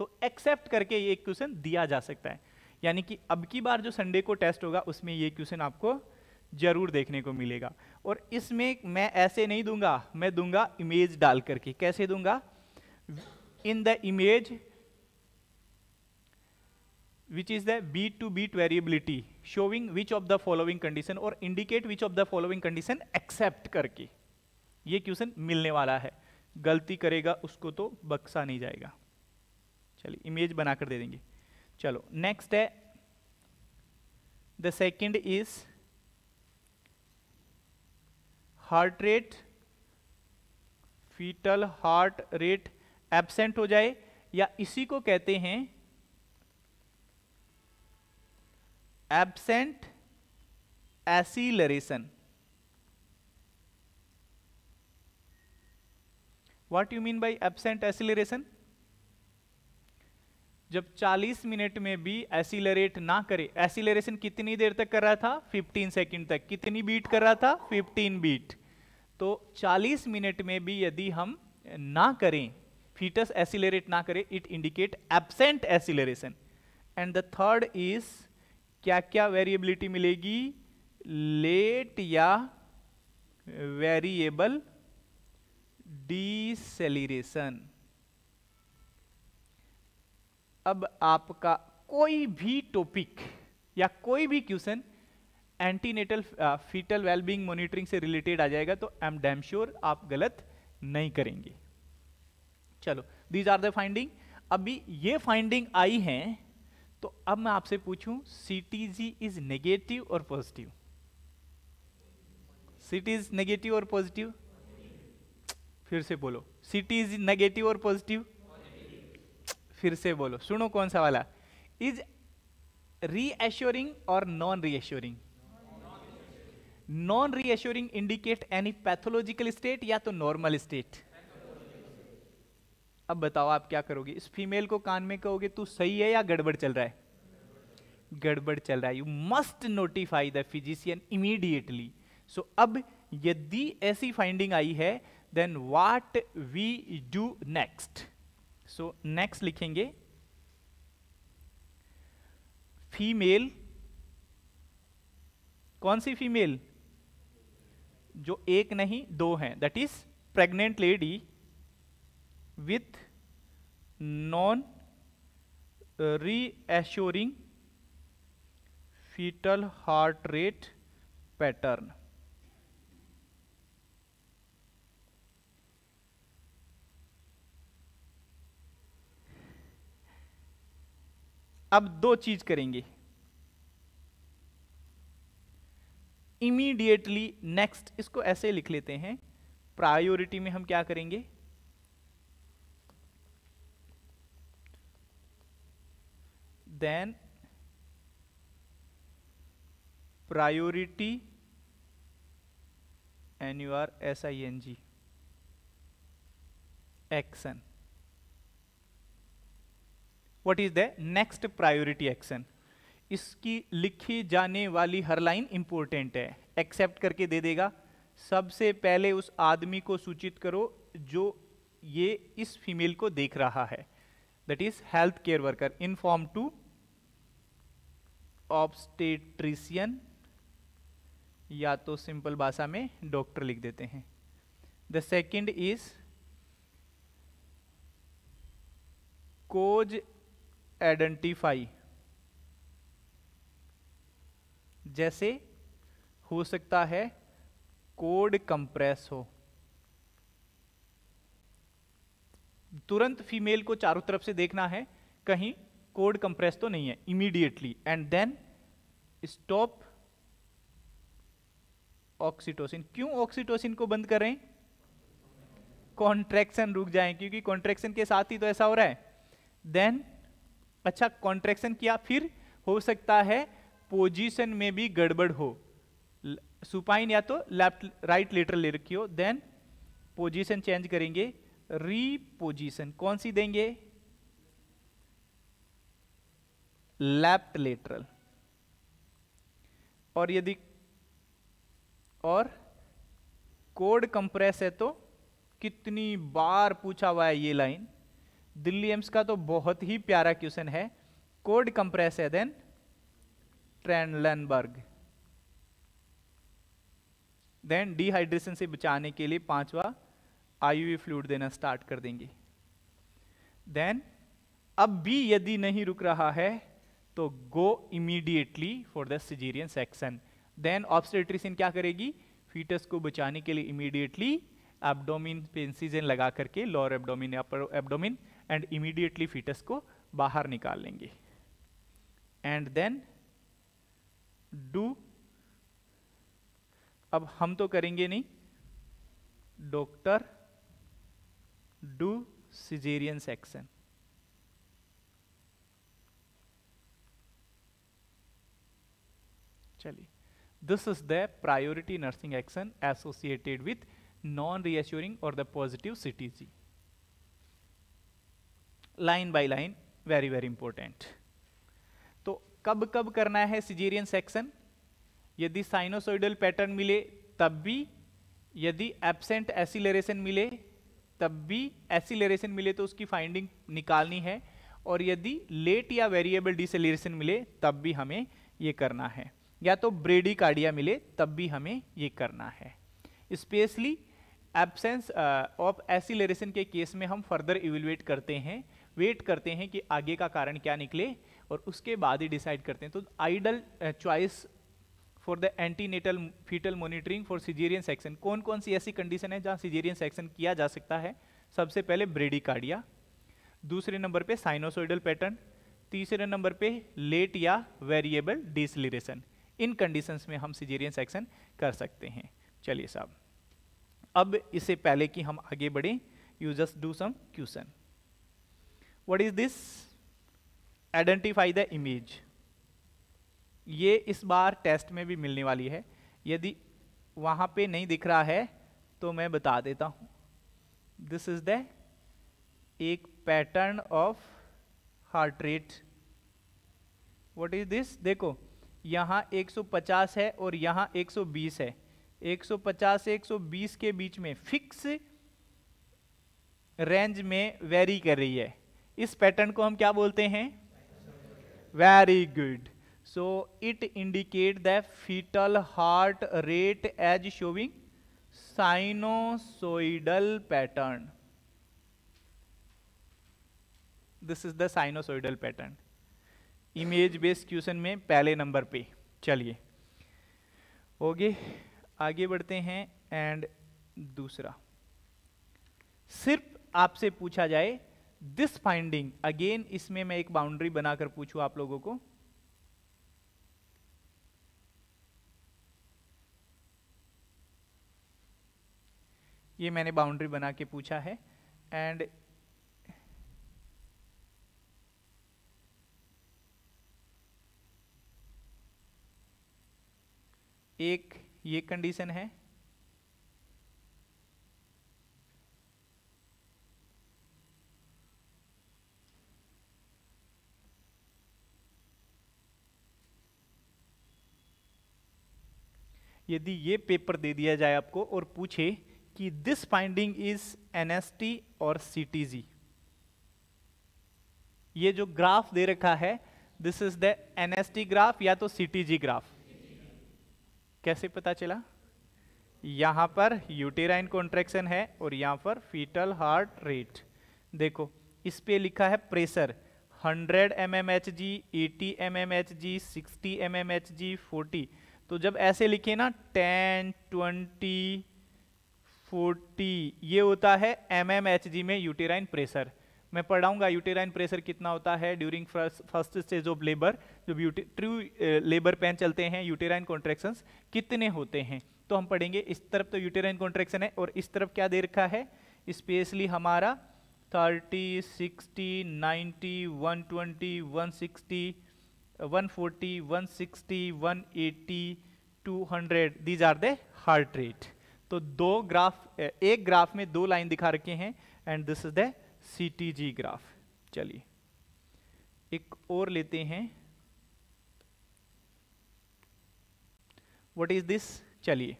तो एक्सेप्ट करके ये क्वेश्चन दिया जा सकता है यानी कि अब की बार जो संडे को टेस्ट होगा उसमें ये क्वेश्चन आपको जरूर देखने को मिलेगा और इसमें मैं ऐसे नहीं दूंगा मैं दूंगा इमेज डाल करके कैसे दूंगा in the image the B to beat variability showing which of the following condition और indicate which of the following condition accept करके ये क्वेश्चन मिलने वाला है गलती करेगा उसको तो बक्सा नहीं जाएगा चलिए इमेज बनाकर दे देंगे चलो नेक्स्ट है the second is heart rate fetal heart rate absent हो जाए या इसी को कहते हैं absent acceleration what you mean by absent acceleration जब 40 मिनट में भी एसिलरेट ना करे एसिलरेशन कितनी देर तक कर रहा था 15 सेकंड तक कितनी बीट कर रहा था 15 बीट तो 40 मिनट में भी यदि हम ना करें फीटस एसिलरेट ना करे it indicate absent acceleration and the third is क्या क्या वेरिएबिलिटी मिलेगी लेट या वेरिएबल डीसेलिरेशन अब आपका कोई भी टॉपिक या कोई भी question antenatal fetal wellbeing monitoring से रिलेटेड आ जाएगा तो आई एम डैम श्योर आप गलत नहीं करेंगे चलो दीज आर द फाइंडिंग अभी ये फाइंडिंग आई है तो अब मैं आपसे पूछूं C T G is negative और positive C T is negative और पॉजिटिव फिर से बोलो सी टी इज नेगेटिव और पॉजिटिव फिर से बोलो सुनो कौन सा वाला इज रीएश्योरिंग और non reassuring non reassuring indicate any pathological state या तो नॉर्मल स्टेट अब बताओ आप क्या करोगे इस फीमेल को कान में कहोगे तू सही है या गड़बड़ चल रहा है गड़बड़ चल रहा है you must notify the physician immediately so अब यदि ऐसी फाइंडिंग आई है then what we do next so next लिखेंगे फीमेल कौन सी फीमेल जो एक नहीं दो हैं that is pregnant lady with non reassuring fetal heart rate pattern अब दो चीज करेंगे इमीडिएटली नेक्स्ट इसको ऐसे लिख लेते हैं प्रायोरिटी में हम क्या करेंगे then priority N U R S I N G action what is the next priority action इसकी लिखी जाने वाली हर लाइन इंपॉर्टेंट है एक्सेप्ट करके दे देगा सबसे पहले उस आदमी को सूचित करो जो ये इस फीमेल को देख रहा है that is health care worker inform to obstetrician या तो सिंपल भाषा में डॉक्टर लिख देते हैं the second is cause identify जैसे हो सकता है कोड कंप्रेस हो तुरंत फीमेल को चारों तरफ से देखना है कहीं कोड कंप्रेस तो नहीं है immediately and then stop oxytocin क्यों ऑक्सीटोसिन को बंद करें कॉन्ट्रैक्शन रुक जाए क्योंकि कॉन्ट्रैक्शन के साथ ही तो ऐसा हो रहा है देन अच्छा कॉन्ट्रैक्शन किया फिर हो सकता है पोजीशन में भी गड़बड़ हो सुपाइन या तो लेफ्ट राइट लेटर ले रखी हो देन पोजीशन चेंज करेंगे रीपोजिशन कौन सी देंगे लेफ्ट लेटरल और यदि और कोड कंप्रेस है तो कितनी बार पूछा हुआ है ये लाइन दिल्ली एम्स का तो बहुत ही प्यारा क्वेश्चन है कोड कंप्रेस है देन ट्रेनलनबर्ग देन डिहाइड्रेशन से बचाने के लिए पांचवा आयुवी फ्लूड e देना स्टार्ट कर देंगे देन अब भी यदि नहीं रुक रहा है तो go immediately for the caesarean section then obstetrician क्या करेगी फीटस को बचाने के लिए इमीडिएटली एबडोमिन पेंसीजन लगा करके lower abdomen upper abdomen and immediately fetus को बाहर निकाल लेंगे एंड देन डू अब हम तो करेंगे नहीं डॉक्टर डू सिजेरियन सेक्शन चलिए this is the priority nursing action associated with non reassuring और the positive CTG line by line very very important तो कब कब करना है सिजीरियन सेक्शन यदि साइनोसोइडल पैटर्न मिले तब भी यदि एबसेंट एसिलेशन मिले तब भी एसिलेशन मिले तो उसकी फाइंडिंग निकालनी है और यदि लेट या वेरिएबल डिसलेशन मिले तब भी हमें ये करना है या तो ब्रेडी कार्डिया मिले तब भी हमें ये करना है स्पेशली एबसेंस ऑफ एसिलेशन के केस में हम फर्दर इवेलुएट करते हैं वेट करते हैं कि आगे का कारण क्या निकले और उसके बाद ही डिसाइड करते हैं तो ideal choice for the antenatal fetal monitoring for caesarean section कौन कौन सी ऐसी कंडीशन है जहाँ सिजेरियन सेक्शन किया जा सकता है सबसे पहले ब्रेडिकार्डिया दूसरे नंबर पे साइनोसोइडल पैटर्न तीसरे नंबर पे लेट या वेरिएबल डिसलिरेशन इन कंडीशंस में हम सिजेरियन सेक्शन कर सकते हैं चलिए साहब अब इससे पहले कि हम आगे बढ़ें you just do some question what is this identify the image ये इस बार टेस्ट में भी मिलने वाली है यदि वहाँ पे नहीं दिख रहा है तो मैं बता देता हूँ दिस इज द एक pattern of heart rate what is this देखो यहाँ 150 है और यहाँ 120 है 150 से 120 के बीच में फिक्स रेंज में वेरी कर रही है इस पैटर्न को हम क्या बोलते हैं very good so it indicate the fetal heart rate as showing sinusoidal pattern this is the sinusoidal pattern image based question में पहले नंबर पे चलिए ओके आगे बढ़ते हैं एंड दूसरा सिर्फ आपसे पूछा जाए दिस फाइंडिंग अगेन इसमें मैं एक बाउंड्री बनाकर पूछू आप लोगों को ये मैंने बाउंड्री बना के पूछा है एंड एक ये कंडीशन है यदि ये पेपर दे दिया जाए आपको और पूछे कि दिस फाइंडिंग इज एनएसटी और सीटीजी ये जो ग्राफ दे रखा है this is the NST graph या तो सीटीजी ग्राफ कैसे पता चला यहां पर यूटेराइन कॉन्ट्रेक्शन है और यहां पर फीटल हार्ट रेट देखो इस पे लिखा है pressure 100 M M H G at M M H G sixty M M H G forty तो जब ऐसे लिखे ना टेन ट्वेंटी फोर्टी ये होता है एम एम एच जी में यूटेराइन प्रेशर मैं पढ़ाऊंगा यूटेराइन प्रेशर कितना होता है during first stage of labour जब ट्रू लेबर पेन चलते हैं यूटेराइन कॉन्ट्रेक्शन कितने होते हैं तो हम पढ़ेंगे इस तरफ तो यूटेराइन कॉन्ट्रेक्शन है और इस तरफ क्या दे रखा है स्पेशली हमारा thirty sixty ninety one twenty one sixty 140, these are the heart rate तो दो ग्राफ एक ग्राफ में दो लाइन दिखा रखे हैं and this is the C graph चलिए एक और लेते हैं व्हाट इज दिस चलिए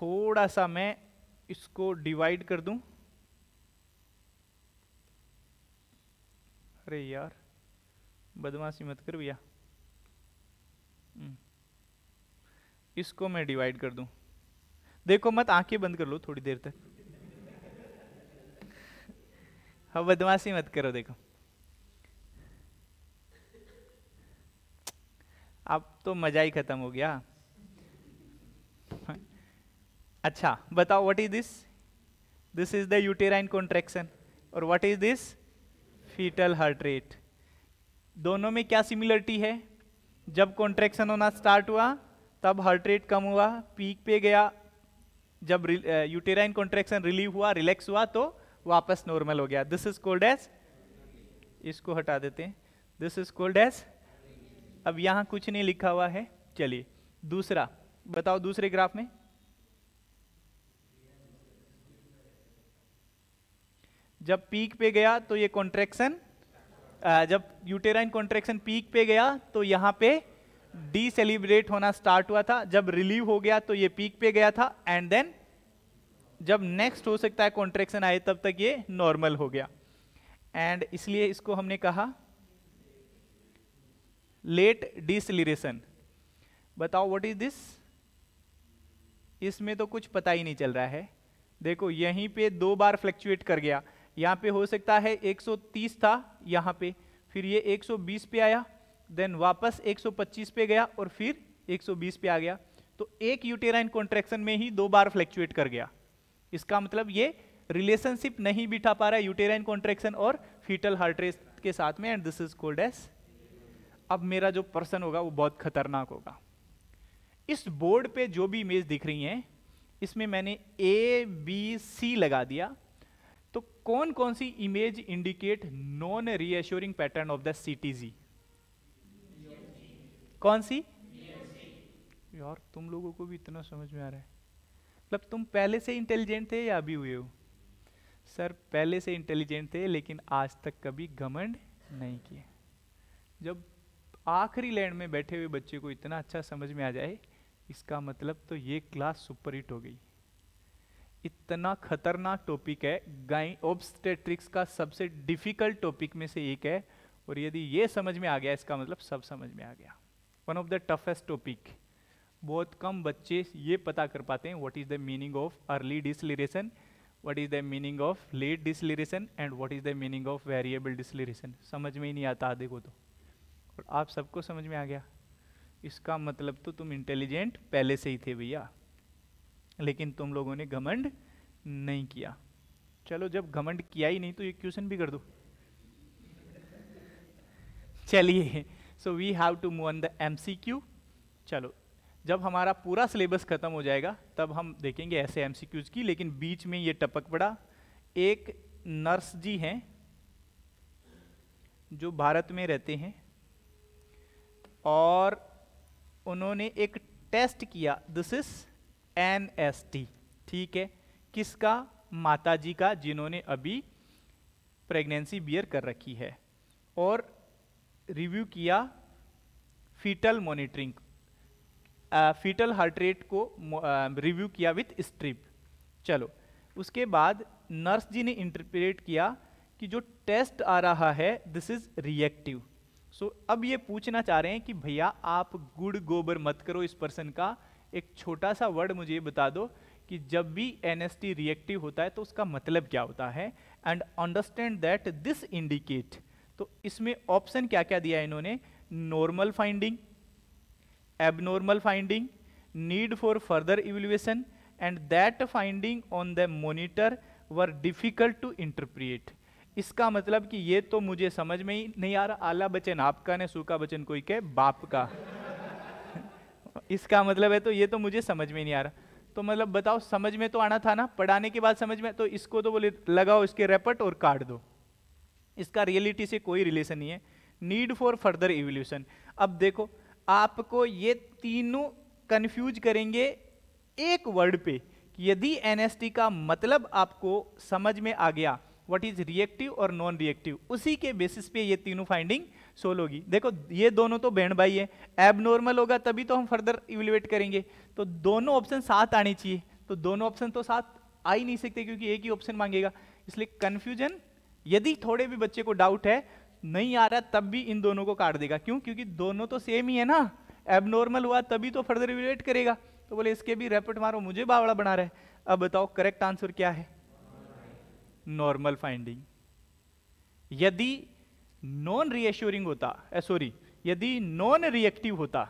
थोड़ा सा मैं इसको डिवाइड कर दूं अरे यार बदमाशी मत कर भैया हम्म। इसको मैं डिवाइड कर दूं देखो मत आंखें बंद कर लो थोड़ी देर तक हाँ बदमाशी मत करो देखो अब तो मजा ही खत्म हो गया अच्छा बताओ what is this this is the uterine contraction और what is this fetal heart rate दोनों में क्या सिमिलरिटी है जब कॉन्ट्रेक्शन होना स्टार्ट हुआ तब हार्ट रेट कम हुआ पीक पे गया जब यूटेराइन कॉन्ट्रेक्शन रिलीव हुआ रिलैक्स हुआ तो वापस नॉर्मल हो गया दिस इज कोल्ड एस इसको हटा देते हैं दिस इज कोल्ड एस अब यहाँ कुछ नहीं लिखा हुआ है चलिए दूसरा बताओ दूसरे ग्राफ में जब पीक पे गया तो ये कॉन्ट्रेक्शन जब यूटेराइन कॉन्ट्रेक्शन पीक पे गया तो यहाँ पे डी सेलिब्रेट होना स्टार्ट हुआ था जब रिलीव हो गया तो ये पीक पे गया था एंड देन जब नेक्स्ट हो सकता है कॉन्ट्रेक्शन आए तब तक ये नॉर्मल हो गया एंड इसलिए इसको हमने कहा लेट डिसलिरेशन बताओ व्हाट इज दिस इसमें तो कुछ पता ही नहीं चल रहा है देखो यहीं पे दो बार फ्लक्चुएट कर गया यहाँ पे हो सकता है 130 था यहाँ पे फिर ये 120 पे आया देन वापस 125 पे गया और फिर 120 पे आ गया तो एक यूटेराइन कॉन्ट्रेक्शन में ही दो बार फ्लैक्चुएट कर गया इसका मतलब ये रिलेशनशिप नहीं बिठा पा रहा है यूटेराइन कॉन्ट्रेक्शन और फीटल हार्ट्रेस के साथ में and this is called as अब मेरा जो पर्सन होगा वो बहुत खतरनाक होगा इस बोर्ड पे जो भी इमेज दिख रही हैं इसमें मैंने ए बी सी लगा दिया कौन कौन सी image indicate non reassuring pattern of the CTG कौन सी यार तुम लोगों को भी इतना समझ में आ रहा है मतलब तुम पहले से इंटेलिजेंट थे या अभी हुए हो सर पहले से इंटेलिजेंट थे लेकिन आज तक कभी घमंड नहीं किए जब आखिरी लैंड में बैठे हुए बच्चे को इतना अच्छा समझ में आ जाए इसका मतलब तो ये क्लास सुपर हिट हो गई इतना खतरनाक टॉपिक है गाय ऑब्स्टेट्रिक्स का सबसे डिफिकल्ट टॉपिक में से एक है और यदि ये समझ में आ गया इसका मतलब सब समझ में आ गया one of the toughest topic बहुत कम बच्चे ये पता कर पाते हैं what is the meaning of early deceleration what is the meaning of late deceleration and what is the meaning of variable deceleration समझ में ही नहीं आता आधे को तो और आप सबको समझ में आ गया इसका मतलब तो तुम इंटेलिजेंट पहले से ही थे भैया लेकिन तुम लोगों ने घमंड नहीं किया चलो जब घमंड किया ही नहीं तो ये क्वेश्चन भी कर दो चलिए so we have to move on the M चलो जब हमारा पूरा सिलेबस खत्म हो जाएगा तब हम देखेंगे ऐसे एम की लेकिन बीच में ये टपक पड़ा एक नर्स जी हैं जो भारत में रहते हैं और उन्होंने एक टेस्ट किया this is N S T ठीक है किसका माता जी का जिन्होंने अभी प्रेगनेंसी बियर कर रखी है और रिव्यू किया fetal monitoring fetal heart rate को रिव्यू किया विथ स्ट्रिप चलो उसके बाद नर्स जी ने इंटरप्रेट किया कि जो टेस्ट आ रहा है दिस इज़ रिएक्टिव सो अब ये पूछना चाह रहे हैं कि भैया आप गुड़ गोबर मत करो इस पर्सन का एक छोटा सा वर्ड मुझे बता दो कि जब भी एन रिएक्टिव होता है तो उसका मतलब क्या होता है and understand that this indicate तो इसमें ऑप्शन क्या क्या दिया है इन्होंने normal finding abnormal finding need for further evaluation and that finding on the monitor were difficult to interpret इसका मतलब कि ये तो मुझे समझ में ही नहीं आ रहा आला बचन आपका ने सूखा बचन कोई के बाप का इसका मतलब है तो ये तो मुझे समझ में नहीं आ रहा तो मतलब बताओ समझ में तो आना था ना पढ़ाने के बाद समझ में तो इसको तो बोले लगाओ इसके रेपट और काट दो इसका रियलिटी से कोई रिलेशन नहीं है नीड फॉर फर्दर इवोल्यूशन अब देखो आपको ये तीनों कन्फ्यूज करेंगे एक वर्ड पे यदि एनएसटी का मतलब आपको समझ में आ गया वट इज रिएक्टिव और नॉन रिएक्टिव उसी के बेसिस पे ये तीनों फाइंडिंग सोल होगी देखो ये दोनों तो बहन भाई है एबनॉर्मल होगा तभी तो हम फर्दर इवेलुएट करेंगे तो दोनों ऑप्शन साथ आने चाहिए तो दोनों ऑप्शन तो साथ आ ही नहीं सकते क्योंकि एक ही ऑप्शन मांगेगा इसलिए कन्फ्यूजन यदि थोड़े भी बच्चे को डाउट है नहीं आ रहा तब भी इन दोनों को काट देगा क्यों क्योंकि दोनों तो सेम ही है ना एबनॉर्मल हुआ तभी तो फर्दर इवेलुएट करेगा तो बोले इसके भी रेपिट मारो मुझे बावड़ा बना रहा है अब बताओ करेक्ट आंसर क्या है नॉर्मल फाइंडिंग यदि नॉन रिएश्योरिंग होता सॉरी यदि नॉन रिएक्टिव होता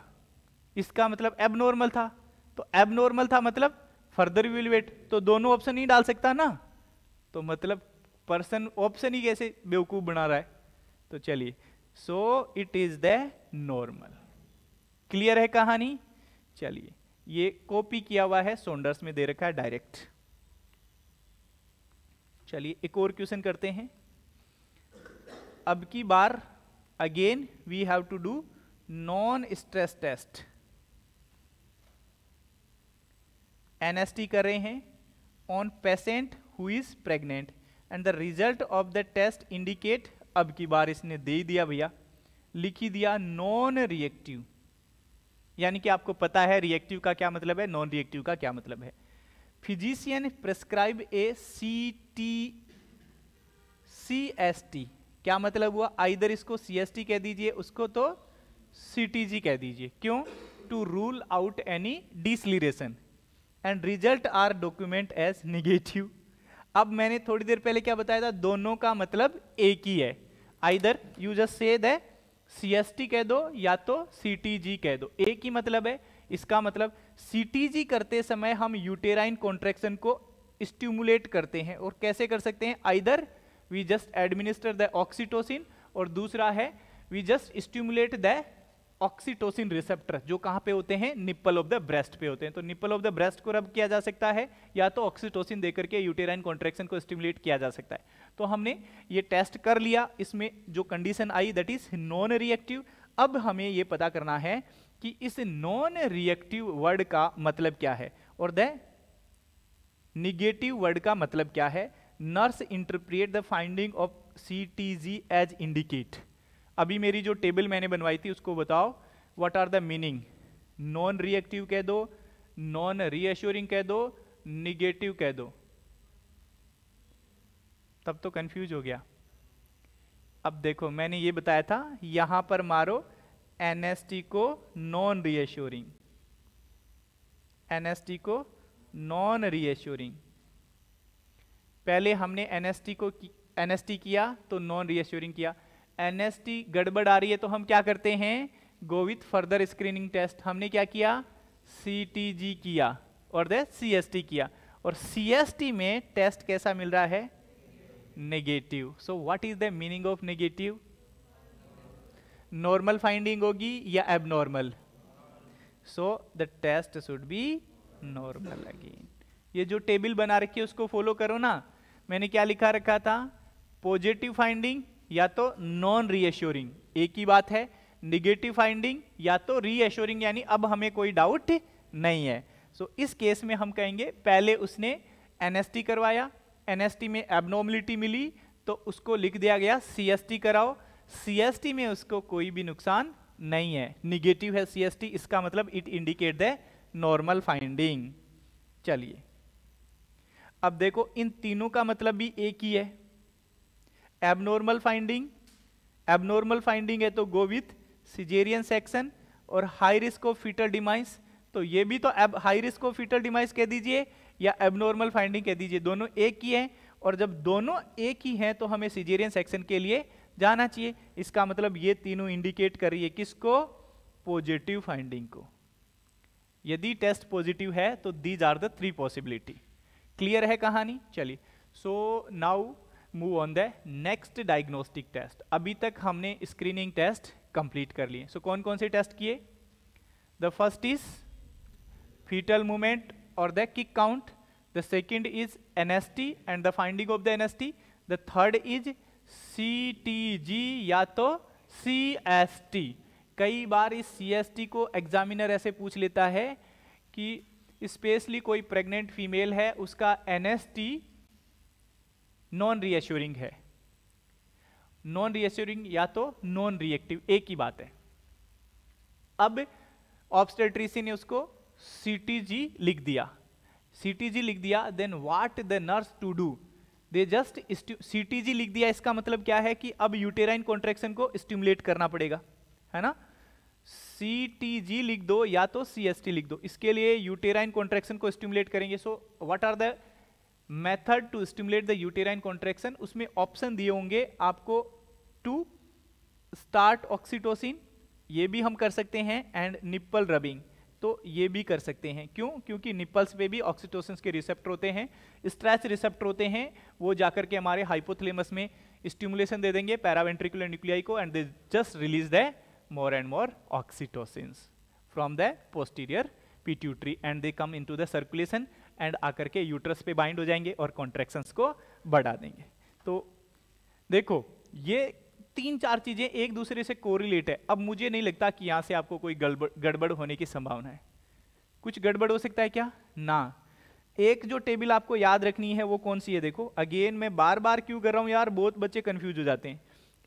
इसका मतलब एबनॉर्मल था तो एबनॉर्मल था मतलब फर्दर विल वेट तो दोनों ऑप्शन नहीं डाल सकता ना तो मतलब पर्सन ऑप्शन ही कैसे बेवकूफ़ बना रहा है तो चलिए so it is the normal clear है कहानी चलिए ये कॉपी किया हुआ है सोंडर्स में दे रखा है डायरेक्ट चलिए एक और क्वेश्चन करते हैं अब की बार again we have to do non stress test NST कर रहे हैं on patient who is pregnant and the result of the test indicate अब की बार इसने दे दिया भैया लिखी दिया नॉन रिएक्टिव यानी कि आपको पता है रिएक्टिव का क्या मतलब है नॉन रिएक्टिव का क्या मतलब है physician prescribe a C T C S T क्या मतलब हुआ आइधर इसको सी कह दीजिए उसको तो सी कह दीजिए क्यों to rule out any deceleration and result are document as negative अब मैंने थोड़ी देर पहले क्या बताया था दोनों का मतलब एक ही है either you just say the C कह दो या तो सी कह दो एक ही मतलब है इसका मतलब सी करते समय हम यूटेराइन कॉन्ट्रेक्शन को स्टिमुलेट करते हैं और कैसे कर सकते हैं either we just administer the oxytocin और दूसरा है we just stimulate the oxytocin receptor जो कहाँ पे होते हैं निप्पल ऑफ द ब्रेस्ट पे होते हैं तो निप्पल ऑफ द ब्रेस्ट को रब किया जा सकता है या तो ऑक्सीटोसिन देकर के यूटेराइन कॉन्ट्रेक्शन को स्टिमुलेट किया जा सकता है तो हमने ये टेस्ट कर लिया इसमें जो कंडीशन आई दैट इज नॉन रिएक्टिव अब हमें ये पता करना है कि इस नॉन रिएक्टिव वर्ड का मतलब क्या है और द निगेटिव वर्ड का मतलब क्या है the finding of C T G as indicate अभी मेरी जो टेबल मैंने बनवाई थी उसको बताओ what are the meaning non reactive कह दो नॉन रीएश्योरिंग कह दो निगेटिव कह दो तब तो कंफ्यूज हो गया अब देखो मैंने ये बताया था यहां पर मारो एनएसटी को नॉन रीएश्योरिंग एनएसटी को नॉन रीअश्योरिंग पहले हमने एन को एन किया तो नॉन रीअश्योरिंग किया एन गड़बड़ आ रही है तो हम क्या करते हैं go with further screening test हमने क्या किया सी किया और दे सी किया और सी में टेस्ट कैसा मिल रहा है negative so what is the meaning of negative normal finding होगी या abnormal so the test should be normal again ये जो टेबल बना रखी है उसको फॉलो करो ना मैंने क्या लिखा रखा था पॉजिटिव फाइंडिंग या तो नॉन रीएश्योरिंग एक ही बात है निगेटिव फाइंडिंग या तो रीएश्योरिंग यानी अब हमें कोई डाउट नहीं है सो so, इस केस में हम कहेंगे पहले उसने एनएसटी करवाया एनएसटी में एबनॉर्मलिटी मिली तो उसको लिख दिया गया सीएसटी कराओ सीएसटी में उसको कोई भी नुकसान नहीं है निगेटिव है सीएसटी इसका मतलब it indicate the normal finding चलिए अब देखो इन तीनों का मतलब भी एक ही है एबनॉर्मल फाइंडिंग एबनॉर्मल फाइंडिंग है तो गो विथ सिजेरियन सेक्शन और high risk of fetal demise तो ये भी तो एब high risk of fetal demise कह दीजिए या एबनॉर्मल फाइंडिंग कह दीजिए दोनों एक ही हैं और जब दोनों एक ही हैं तो हमें सिजेरियन सेक्शन के लिए जाना चाहिए इसका मतलब ये तीनों इंडिकेट करिए किसको पॉजिटिव फाइंडिंग को यदि टेस्ट पॉजिटिव है तो these are the three possibility clear है कहानी चलिए so now move on the next diagnostic test अभी तक हमने स्क्रीनिंग टेस्ट कंप्लीट कर लिए सो so, कौन कौन से टेस्ट किए the first is fetal movement और the kick count the second is and the finding of the N S T the third is C T G या तो सी एस टी कई बार इस सी एस टी को एग्जामिनर ऐसे पूछ लेता है कि स्पेशली कोई प्रेग्नेंट फीमेल है उसका एनएसटी नॉन रीएश्योरिंग है नॉन रीएश्योरिंग या तो नॉन रिएक्टिव एक ही बात है अब ऑब्स्टेट्रिसी ने उसको सीटीजी लिख दिया सीटीजी लिख दिया then what the nurse to do they just CTG लिख दिया इसका मतलब क्या है कि अब यूटेराइन कॉन्ट्रेक्शन को स्टिमुलेट करना पड़ेगा है ना सी लिख दो या तो सी लिख दो इसके लिए यूटेराइन कॉन्ट्रेक्शन को स्टिमुलेट करेंगे so what are the method to stimulate the uterine contraction उसमें ऑप्शन दिए होंगे आपको टू स्टार्ट ऑक्सीटोसिन ये भी हम कर सकते हैं एंड निप्पल रबिंग तो ये भी कर सकते हैं क्यों क्योंकि निप्पल्स पे भी ऑक्सीटोसिन के रिसेप्टर होते हैं स्ट्रेच रिसेप्टर होते हैं वो जाकर के हमारे हाइपोथलेमस में स्टिमुलेशन दे देंगे पैरावेंट्रिकुलर न्यूक्लियाई को and they just release the more and more oxytocins from the posterior pituitary and they come into the circulation and आकर के यूट्रस पे बाइंड हो जाएंगे और कॉन्ट्रेक्शंस को बढ़ा देंगे तो देखो ये तीन चार चीज़ें एक दूसरे से कोरिलेट है अब मुझे नहीं लगता कि यहाँ से आपको कोई गड़बड़ होने की संभावना है कुछ गड़बड़ हो सकता है क्या ना एक जो टेबल आपको याद रखनी है वो कौन सी है देखो अगेन मैं बार बार क्यों कर रहा हूँ यार बहुत बच्चे कन्फ्यूज हो जाते हैं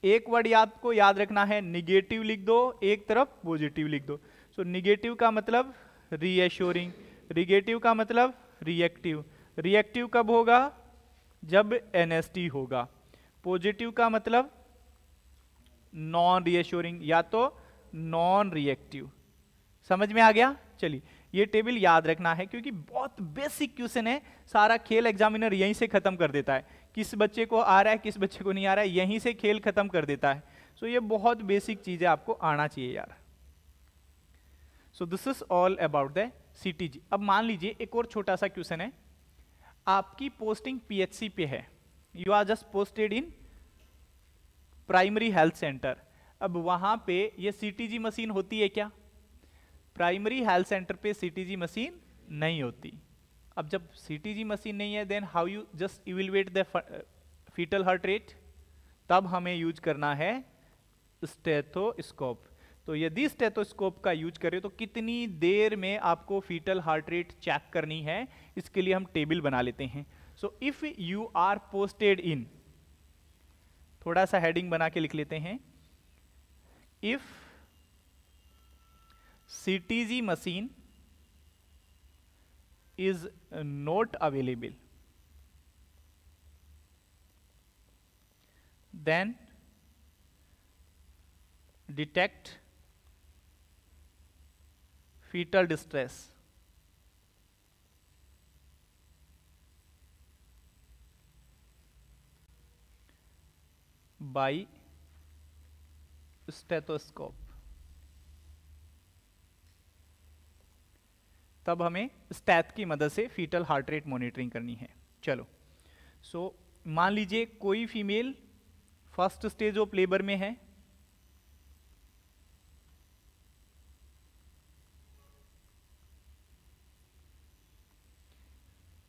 एक वर्ड आपको याद रखना है निगेटिव लिख दो एक तरफ पॉजिटिव लिख दो सो so, निगेटिव का मतलब रीएश्योरिंग रिगेटिव का मतलब रिएक्टिव रिएक्टिव कब होगा जब एनएसटी होगा पॉजिटिव का मतलब नॉन रीएश्योरिंग या तो नॉन रिएक्टिव समझ में आ गया चलिए ये टेबल याद रखना है क्योंकि बहुत बेसिक क्वेश्चन है सारा खेल एग्जामिनर यहीं से खत्म कर देता है किस बच्चे को आ रहा है किस बच्चे को नहीं आ रहा है यहीं से खेल खत्म कर देता है सो so, ये बहुत बेसिक है आपको आना चाहिए यार so this is all about the C अब मान लीजिए एक और छोटा सा क्वेश्चन है आपकी पोस्टिंग पीएचसी पे है you are just posted in primary health centre अब वहां पे ये सीटीजी मशीन होती है क्या प्राइमरी हेल्थ सेंटर पे सीटीजी मशीन नहीं होती अब जब सीटीजी मशीन नहीं है then how you just evaluate the fetal heart rate तब हमें यूज करना है स्टेथोस्कोप तो यदि स्टेथोस्कोप का यूज करें तो कितनी देर में आपको फीटल हार्ट रेट चेक करनी है इसके लिए हम टेबल बना लेते हैं so if you are posted in थोड़ा सा हेडिंग बना के लिख लेते हैं if CTG machine is not available, then detect fetal distress. by stethoscope. तब हमें स्टैथ की मदद से फीटल हार्ट रेट मॉनिटरिंग करनी है चलो सो so, मान लीजिए कोई female first stage of labour में है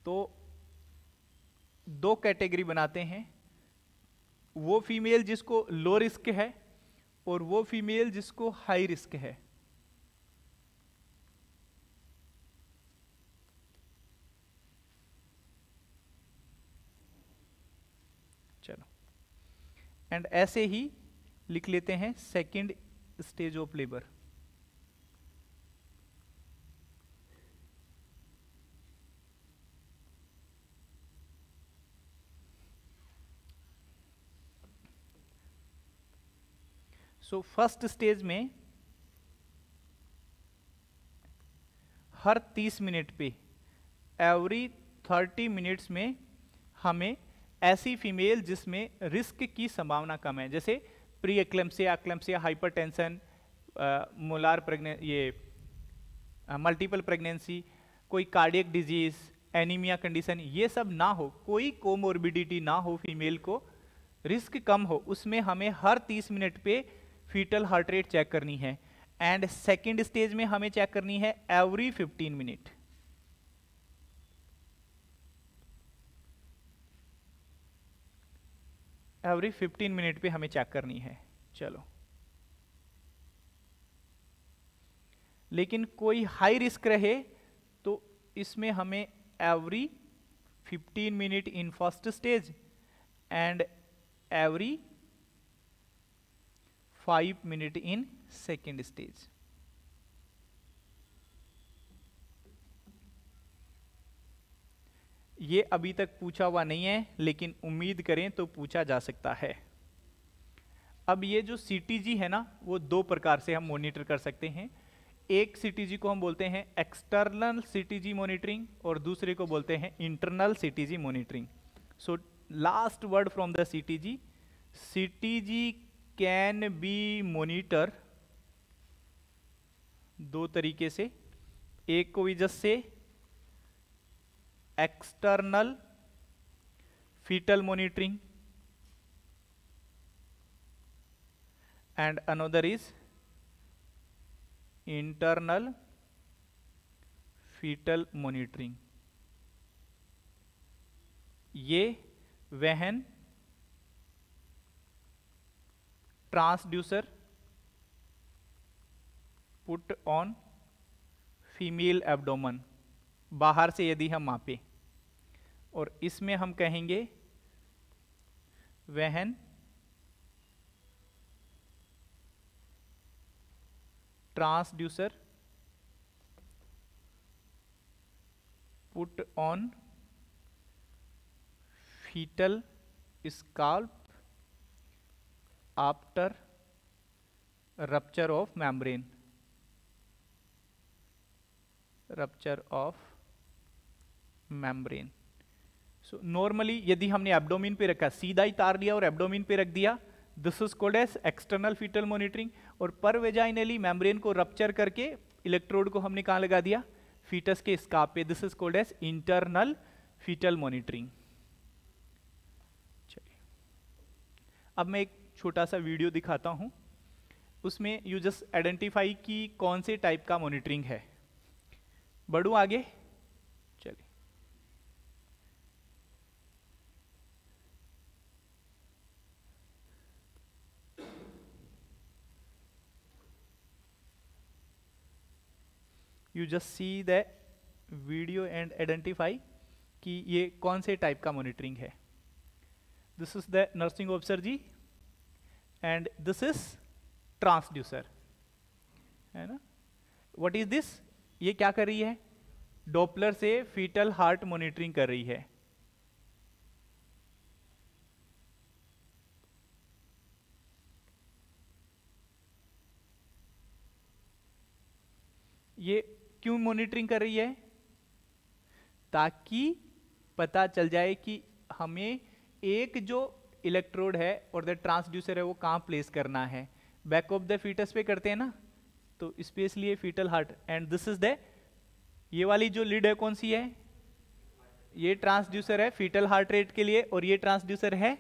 तो दो कैटेगरी बनाते हैं वो फीमेल जिसको लो रिस्क है और वो फीमेल जिसको हाई रिस्क है एंड ऐसे ही लिख लेते हैं second stage of labour so first stage में हर 30 मिनट पे एवरी 30 मिनट्स में हमें ऐसी फीमेल जिसमें रिस्क की संभावना कम है जैसे pre eclampsia eclampsia tension molar pregnancy ये मल्टीपल प्रेगनेंसी कोई कार्डियक डिजीज़ एनीमिया कंडीशन ये सब ना हो कोई कोमोरबिडिटी ना हो फीमेल को रिस्क कम हो उसमें हमें हर 30 मिनट पे फीटल हार्ट रेट चेक करनी है एंड सेकेंड स्टेज में हमें चेक करनी है एवरी 15 मिनट एवरी 15 मिनट पे हमें चेक करनी है चलो लेकिन कोई हाई रिस्क रहे तो इसमें हमें every 15 minute in first stage and every 5 minute in second stage ये अभी तक पूछा हुआ नहीं है लेकिन उम्मीद करें तो पूछा जा सकता है अब ये जो सी है ना वो दो प्रकार से हम मोनिटर कर सकते हैं एक सी को हम बोलते हैं एक्सटर्नल सी मॉनिटरिंग और दूसरे को बोलते हैं internal C monitoring so last word from the C T can be monitor दो तरीके से एक को just say external fetal monitoring and another is internal fetal monitoring ये when transducer put on female abdomen बाहर से यदि हम मापें और इसमें हम कहेंगे when transducer put on fetal scalp after rupture of membrane rupture of membrane so normally यदि हमने एब्डोमिन पे रखा सीधा ही तार लिया और एब्डोमिन पे रख दिया this is called as external fetal monitoring और पर वेजाइनली मेम्ब्रेन को रप्चर करके इलेक्ट्रोड को हमने कहाँ लगा दिया फीटस के स्काप पे this is called as internal fetal monitoring चलिए अब मैं एक छोटा सा वीडियो दिखाता हूँ उसमें यू जस्ट आइडेंटिफाई की कौन से टाइप का मॉनिटरिंग है बढ़ू आगे you just see the video and identify कि ये कौन से टाइप का मॉनिटरिंग है this is the nursing officer ji and this is transducer है ना व्हाट इज दिस ये क्या कर रही है डॉपलर से फीटल हार्ट मॉनिटरिंग कर रही है ये क्यों मॉनिटरिंग कर रही है ताकि पता चल जाए कि हमें एक जो इलेक्ट्रोड है और द ट्रांसड्यूसर है वो कहाँ प्लेस करना है बैक ऑफ द फीटस पे करते हैं ना तो specially fetal heart and this is the ये वाली जो लीड है कौन सी है ये ट्रांसड्यूसर है फीटल हार्ट रेट के लिए और ये ट्रांसड्यूसर है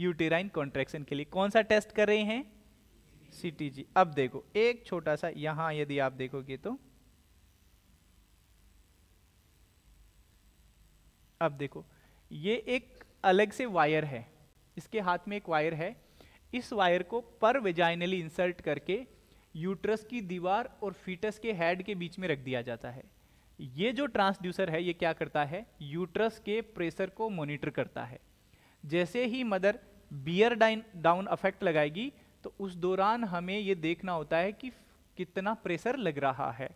यूटेराइन कॉन्ट्रेक्शन के लिए कौन सा टेस्ट कर रहे हैं सी अब देखो एक छोटा सा यहां यदि आप देखोगे तो अब देखो ये एक अलग से वायर है इसके हाथ में एक वायर है इस वायर को पर वेजाइनली इंसर्ट करके यूट्रस की दीवार और फीटस के हेड के बीच में रख दिया जाता है ये जो ट्रांसड्यूसर है ये क्या करता है यूट्रस के प्रेशर को मॉनिटर करता है जैसे ही मदर बियर डाइन डाउन अफेक्ट लगाएगी तो उस दौरान हमें ये देखना होता है कि कितना प्रेशर लग रहा है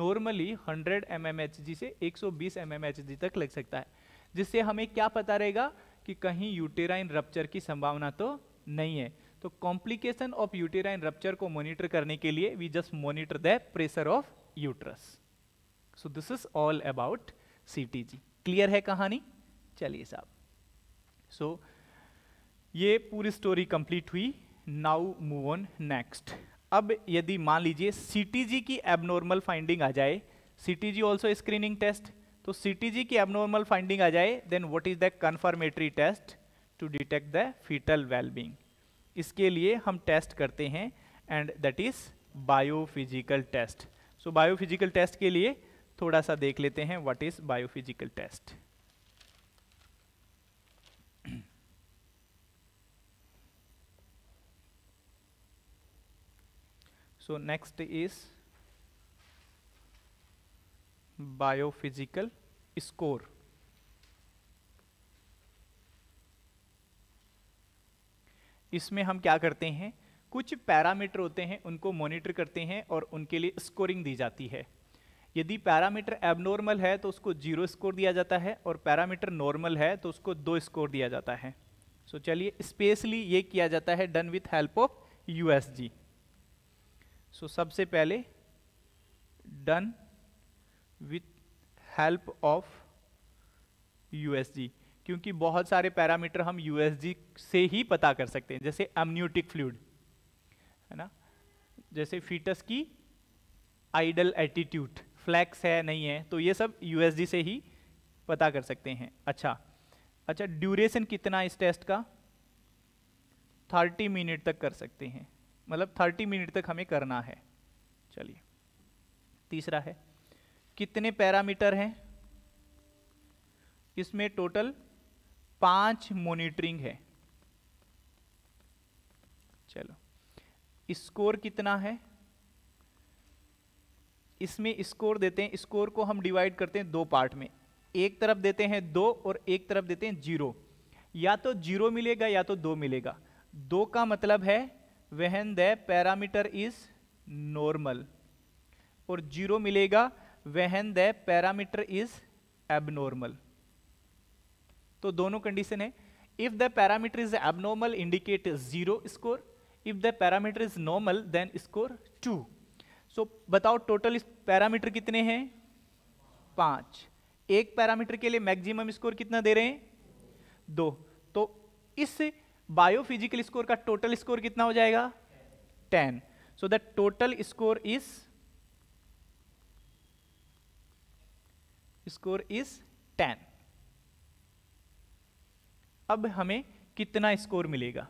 normally 100 M M H G से 120 एम एम एच जी तक लग सकता है जिससे हमें क्या पता रहेगा कि कहीं यूटेराइन रप्चर की संभावना तो नहीं है तो कॉम्प्लिकेशन ऑफ यूटेराइन रप्चर को मॉनिटर करने के लिए we just monitor the pressure of uterus so this is all about C clear है कहानी चलिए साहब सो so, ये पूरी स्टोरी कंप्लीट हुई नाउ मूव ऑन नेक्स्ट अब यदि मान लीजिए सीटीजी की एबनॉर्मल फाइंडिंग आ जाए सीटीजी आल्सो स्क्रीनिंग टेस्ट तो सीटीजी की एबनॉर्मल फाइंडिंग आ जाए then what is the confirmatory test to detect the fetal wellbeing इसके लिए हम टेस्ट करते हैं and that is biophysical test so biophysical test के लिए थोड़ा सा देख लेते हैं what is biophysical test so next is biophysical score इसमें हम क्या करते हैं कुछ पैरामीटर होते हैं उनको मॉनिटर करते हैं और उनके लिए स्कोरिंग दी जाती है यदि पैरामीटर एबनॉर्मल है तो उसको जीरो स्कोर दिया जाता है और पैरामीटर नॉर्मल है तो उसको दो स्कोर दिया जाता है सो so, चलिए स्पेशली ये किया जाता है done with help of USG so so, सबसे पहले done with help of USG क्योंकि बहुत सारे पैरामीटर हम यूएसजी से ही पता कर सकते हैं जैसे एमन्यूटिक फ्लूड है ना जैसे फीटस की आइडल एटीट्यूड फ्लैक्स है नहीं है तो ये सब यूएसजी से ही पता कर सकते हैं अच्छा अच्छा ड्यूरेशन कितना इस टेस्ट का 30 मिनट तक कर सकते हैं मतलब 30 मिनट तक हमें करना है चलिए तीसरा है कितने पैरामीटर हैं इसमें टोटल पांच मॉनिटरिंग है चलो स्कोर कितना है इसमें स्कोर देते हैं स्कोर को हम डिवाइड करते हैं दो पार्ट में एक तरफ देते हैं दो और एक तरफ देते हैं जीरो या तो जीरो मिलेगा या तो दो मिलेगा दो का मतलब है when the parameter is normal और जीरो मिलेगा when the parameter is abnormal तो दोनों कंडीशन है if the parameter is abnormal indicate zero score if the parameter is normal then score two so बताओ टोटल पैरामीटर कितने हैं पांच एक पैरामीटर के लिए मैक्सिमम स्कोर कितना दे रहे हैं दो तो इस बायोफिजिकल स्कोर का टोटल स्कोर कितना हो जाएगा ten so the total score is score is ten अब हमें कितना स्कोर मिलेगा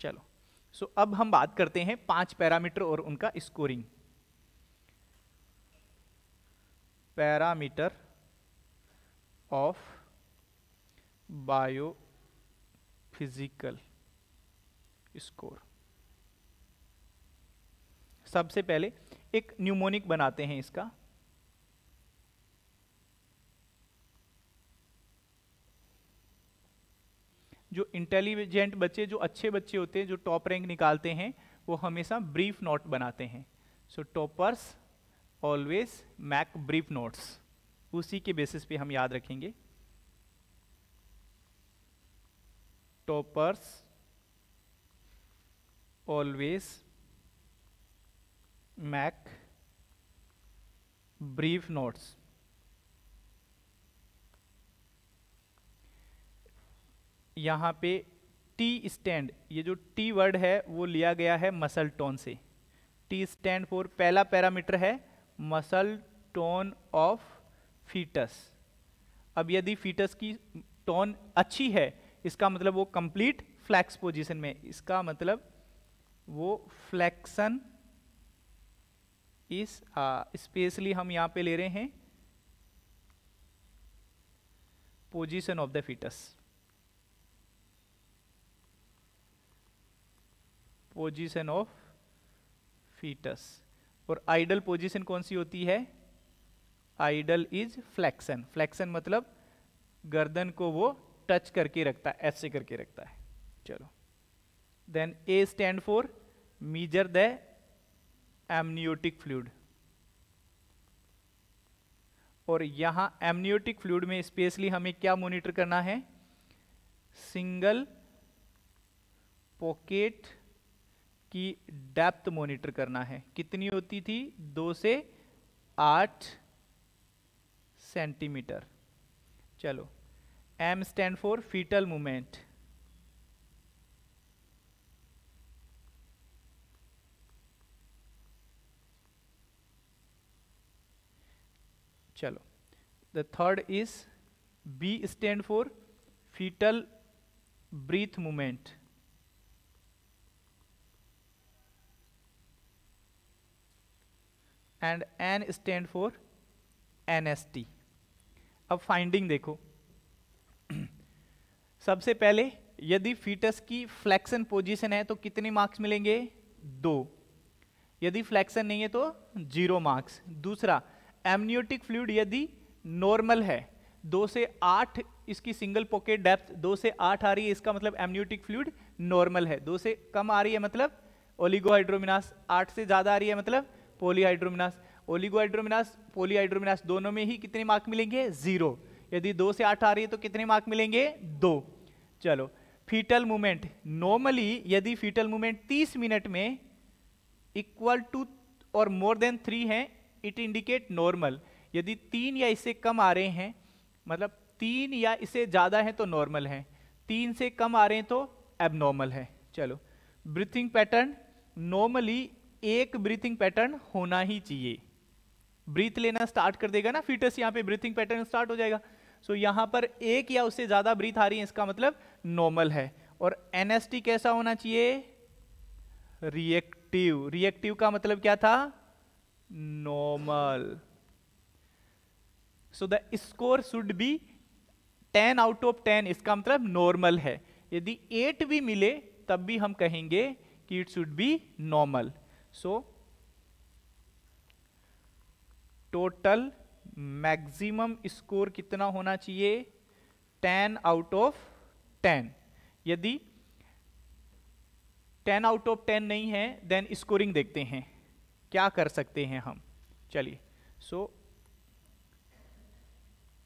चलो सो so, अब हम बात करते हैं पांच पैरामीटर और उनका scoring parameter of biophysical score सबसे पहले एक न्यूमोनिक बनाते हैं इसका जो इंटेलिजेंट बच्चे जो अच्छे बच्चे होते हैं जो टॉप रैंक निकालते हैं वो हमेशा ब्रीफ नोट बनाते हैं so toppers always make brief notes उसी के बेसिस पे हम याद रखेंगे toppers always make brief notes यहां पे टी स्टैंड ये जो टी वर्ड है वो लिया गया है मसल टोन से टी स्टैंड फॉर पहला पैरामीटर है मसल टोन ऑफ फीटस अब यदि फीटस की टोन अच्छी है इसका मतलब वो कंप्लीट फ्लैक्स पोजीशन में इसका मतलब वो फ्लैक्सन इस स्पेशली हम यहां पे ले रहे हैं position of the fetus position of fetus और आइडल पोजीशन कौन सी होती है आइडल इज फ्लैक्सन फ्लैक्सन मतलब गर्दन को वो टच करके रखता है ऐसे करके रखता है चलो then A stand for measure the amniotic fluid और यहां एमनियोटिक फ्लूड में स्पेशली हमें क्या मॉनिटर करना है सिंगल पॉकेट की डेप्थ मॉनिटर करना है कितनी होती थी दो से आठ सेंटीमीटर चलो M stand for fetal movement चलो the third is B stand for fetal breath movement and N stand for NST. S T अब फाइंडिंग देखो सबसे पहले यदि फीटस की फ्लैक्सन पोजीशन है तो कितने मार्क्स मिलेंगे दो यदि फ्लैक्सन नहीं है तो जीरो मार्क्स दूसरा एमनियोटिक फ्लूड यदि नॉर्मल है दो से आठ इसकी सिंगल पॉकेट डेप्थ दो से आठ आ रही है इसका मतलब एमनियोटिक फ्लूड नॉर्मल है दो से कम आ रही है मतलब ओलिगोहाइड्रोमिनास आठ से ज़्यादा आ रही है मतलब पोलीहाइड्रोमिनास ओलिगोहाइड्रोमिनास पोलीहाइड्रोमिनास दोनों में ही कितने मार्क मिलेंगे जीरो यदि दो से आठ आ रही है तो कितने मार्क मिलेंगे दो चलो फीटल मूवमेंट नॉर्मली यदि फीटल मूवमेंट 30 मिनट में इक्वल टू और मोर देन थ्री है इट इंडिकेट नॉर्मल यदि तीन या इससे कम आ रहे हैं मतलब तीन या इससे ज़्यादा हैं तो नॉर्मल हैं तीन से कम आ रहे हैं तो एबनॉर्मल है चलो ब्रीथिंग पैटर्न नॉर्मली एक ब्रीथिंग पैटर्न होना ही चाहिए ब्रीथ लेना स्टार्ट कर देगा ना फीटस यहाँ पे ब्रीथिंग पैटर्न स्टार्ट हो जाएगा सो so, यहाँ पर एक या उससे ज़्यादा ब्रीथ आ रही है इसका मतलब नॉर्मल है और एन कैसा होना चाहिए रिएक्टिव रिएक्टिव का मतलब क्या था normal so the score should be ten out of ten इसका मतलब नॉर्मल है यदि एट भी मिले तब भी हम कहेंगे कि it should be normal so total maximum score कितना होना चाहिए टेन आउट ऑफ टेन यदि टेन आउट ऑफ टेन नहीं है देन स्कोरिंग देखते हैं क्या कर सकते हैं हम चलिए सो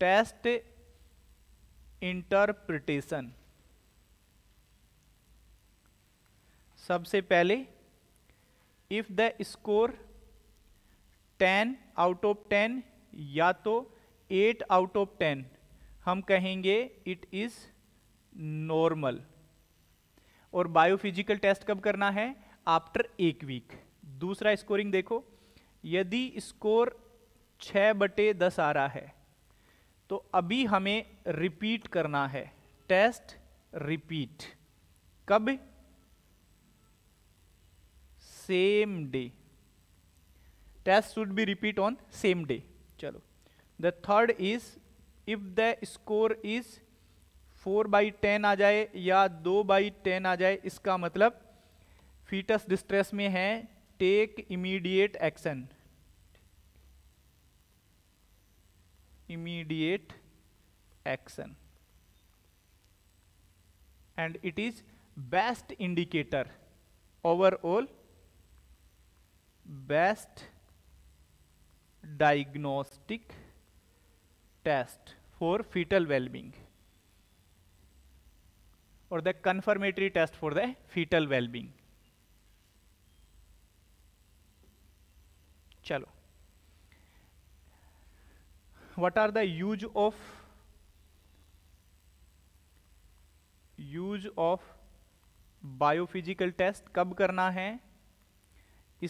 टेस्ट इंटरप्रिटेशन सबसे पहले if the score ten out of ten या तो एट आउट ऑफ टेन हम कहेंगे इट इज़ नॉर्मल और बायोफिजिकल टेस्ट कब करना है आफ्टर एक वीक दूसरा स्कोरिंग देखो यदि स्कोर छः बटे दस आ रहा है तो अभी हमें रिपीट करना है टेस्ट रिपीट कब same day test should be repeat on same day चलो the third is if the score is four by ten आ जाए या दो बाई टेन आ जाए इसका मतलब फीटस डिस्ट्रेस में है take immediate action immediate action and it is best indicator overall best diagnostic test for fetal well-being or the confirmatory test for the fetal well-being chalo what are the use of use of biophysical test कब करना है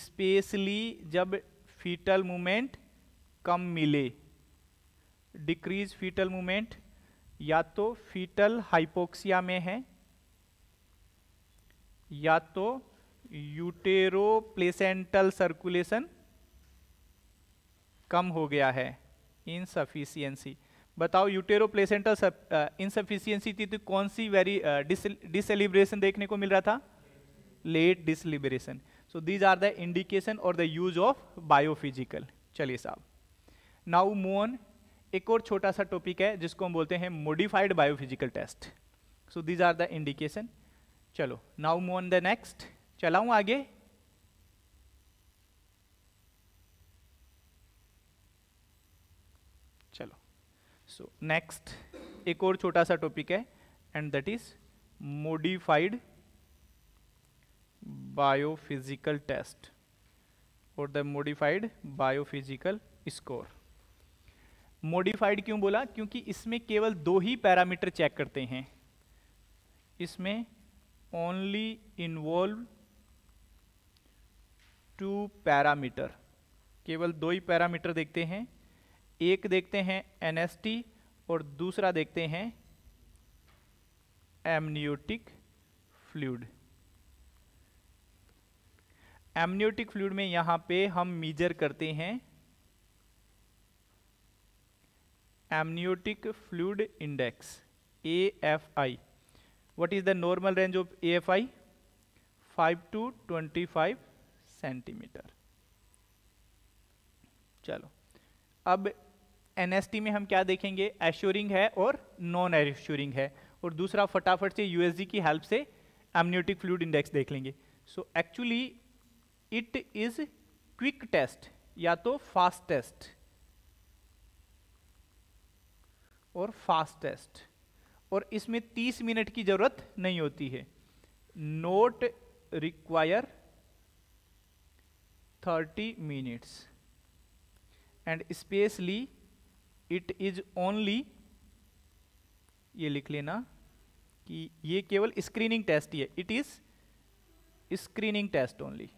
स्पेशली जब फीटल मूवमेंट कम मिले डिक्रीज फीटल मूवमेंट या तो फीटल हाइपोक्सिया में है या तो यूटेरोप्लेसेंटल सर्कुलेशन कम हो गया है इनसफिशियंसी बताओ यूटेरोप्लेसेंटल इनसफिशियंसी थी तो कौन सी वेरी डिसलिब्रेशन देखने को मिल रहा था late deceleration so these are the indication और द यूज ऑफ बायोफिजिकल चलिए साहब नाउ मोन एक और छोटा सा टॉपिक है जिसको हम बोलते हैं modified biophysical test so these are the indication चलो नाउ मोन द नेक्स्ट चलाऊ आगे चलो सो so, नेक्स्ट एक और छोटा सा टॉपिक है and that is modified biophysical test और the modified biophysical score modified क्यों बोला क्योंकि इसमें केवल दो ही पैरामीटर चेक करते हैं इसमें ओनली इन्वॉल्व टू पैरामीटर केवल दो ही पैरामीटर देखते हैं एक देखते हैं एनएसटी और दूसरा देखते हैं एमनियोटिक फ्लूड एमनियोटिक फ्लूड में यहाँ पे हम मीजर करते हैं I what is the normal range of A F I five to twenty five centimetre चलो अब एनएसटी में हम क्या देखेंगे एश्योरिंग है और नॉन एश्योरिंग है और दूसरा फटाफट से जी की हेल्प से एमनियोटिक फ्लूड इंडेक्स देख लेंगे so actually it is quick test या तो फास्ट टेस्ट और फास्टेस्ट और इसमें 30 मिनट की ज़रूरत नहीं होती है not require 30 minutes and specially it is only ये लिख लेना कि ये केवल स्क्रीनिंग टेस्ट ही है it is screening test only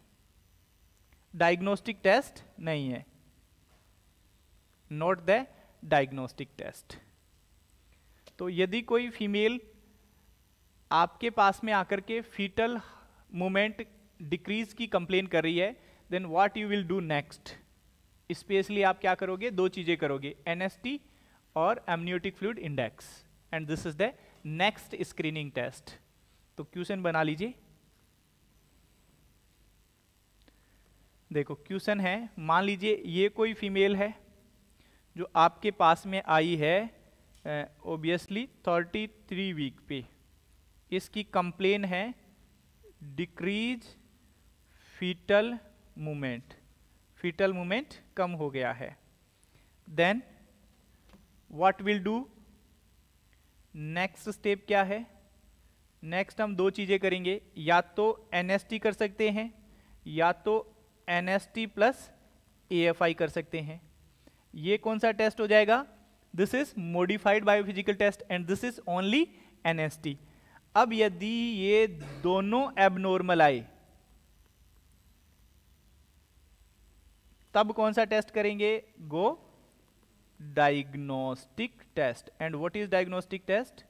diagnostic test नहीं है नॉट द डायग्नोस्टिक टेस्ट तो यदि कोई फीमेल आपके पास में आकर के फीटल मोमेंट डिक्रीज की कंप्लेन कर रही है then what you will do next specially आप क्या करोगे दो चीज़ें करोगे एनएसटी और amniotic fluid index and this is the next screening test तो क्वेश्चन बना लीजिए देखो क्वेश्चन है मान लीजिए ये कोई फीमेल है जो आपके पास में आई है ओबियसली थर्टी थ्री वीक पे इसकी कंप्लेन है decrease fetal movement fetal movement कम हो गया है then what will do next step क्या है नेक्स्ट हम दो चीज़ें करेंगे या तो एन कर सकते हैं या तो N S T plus A F I कर सकते हैं ये कौन सा टेस्ट हो जाएगा modified biophysical test and this is only N S T अब यदि ये दोनों एबनॉर्मल आए तब कौन सा टेस्ट करेंगे go diagnostic test and what is diagnostic test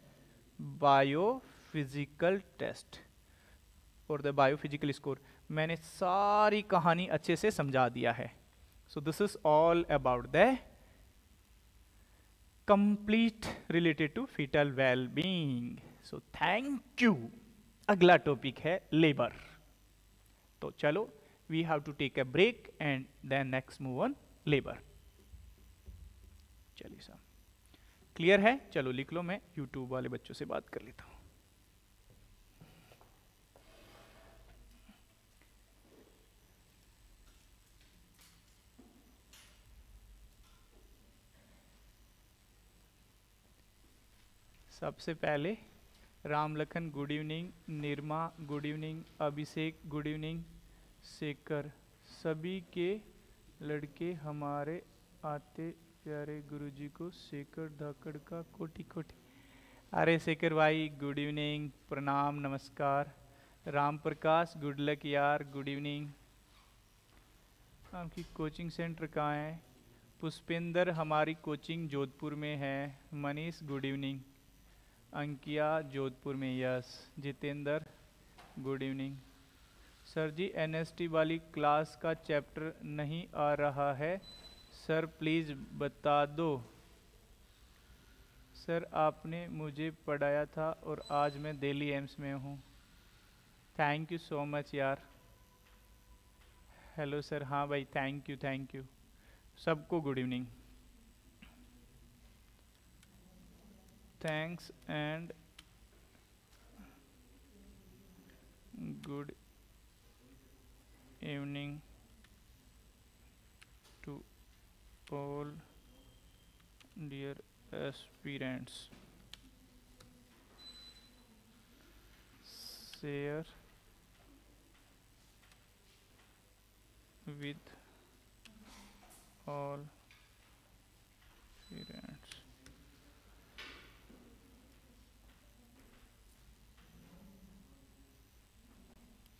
biophysical test और द बायोफिजिकल स्कोर मैंने सारी कहानी अच्छे से समझा दिया है so this is all about the complete related to fetal wellbeing so thank you अगला टॉपिक है लेबर तो चलो we have to take a break and then next move on labour चलिए साहब क्लियर है चलो लिख लो मैं यूट्यूब वाले बच्चों से बात कर लेता हूँ सबसे पहले Ram Lakhan good evening Nirma good evening Abhishek good evening Shekhar सभी के लड़के हमारे आते प्यारे गुरुजी को शेखर धाकड़ का कोटि कोटि अरे शेखर भाई गुड इवनिंग प्रणाम नमस्कार राम प्रकाश गुड लक यार गुड इवनिंग आपकी कोचिंग सेंटर कहाँ है पुष्पेंद्र हमारी कोचिंग जोधपुर में है मनीष गुड इवनिंग अंकिया जोधपुर में yes Jitendra good evening sir ji NST वाली क्लास का चैप्टर नहीं आ रहा है सर प्लीज़ बता दो सर आपने मुझे पढ़ाया था और आज मैं दिल्ली एम्स में हूँ थैंक यू सो मच यार हेलो सर हाँ भाई थैंक यू थैंक यू सबको good evening thanks and good evening to all dear aspirants share with all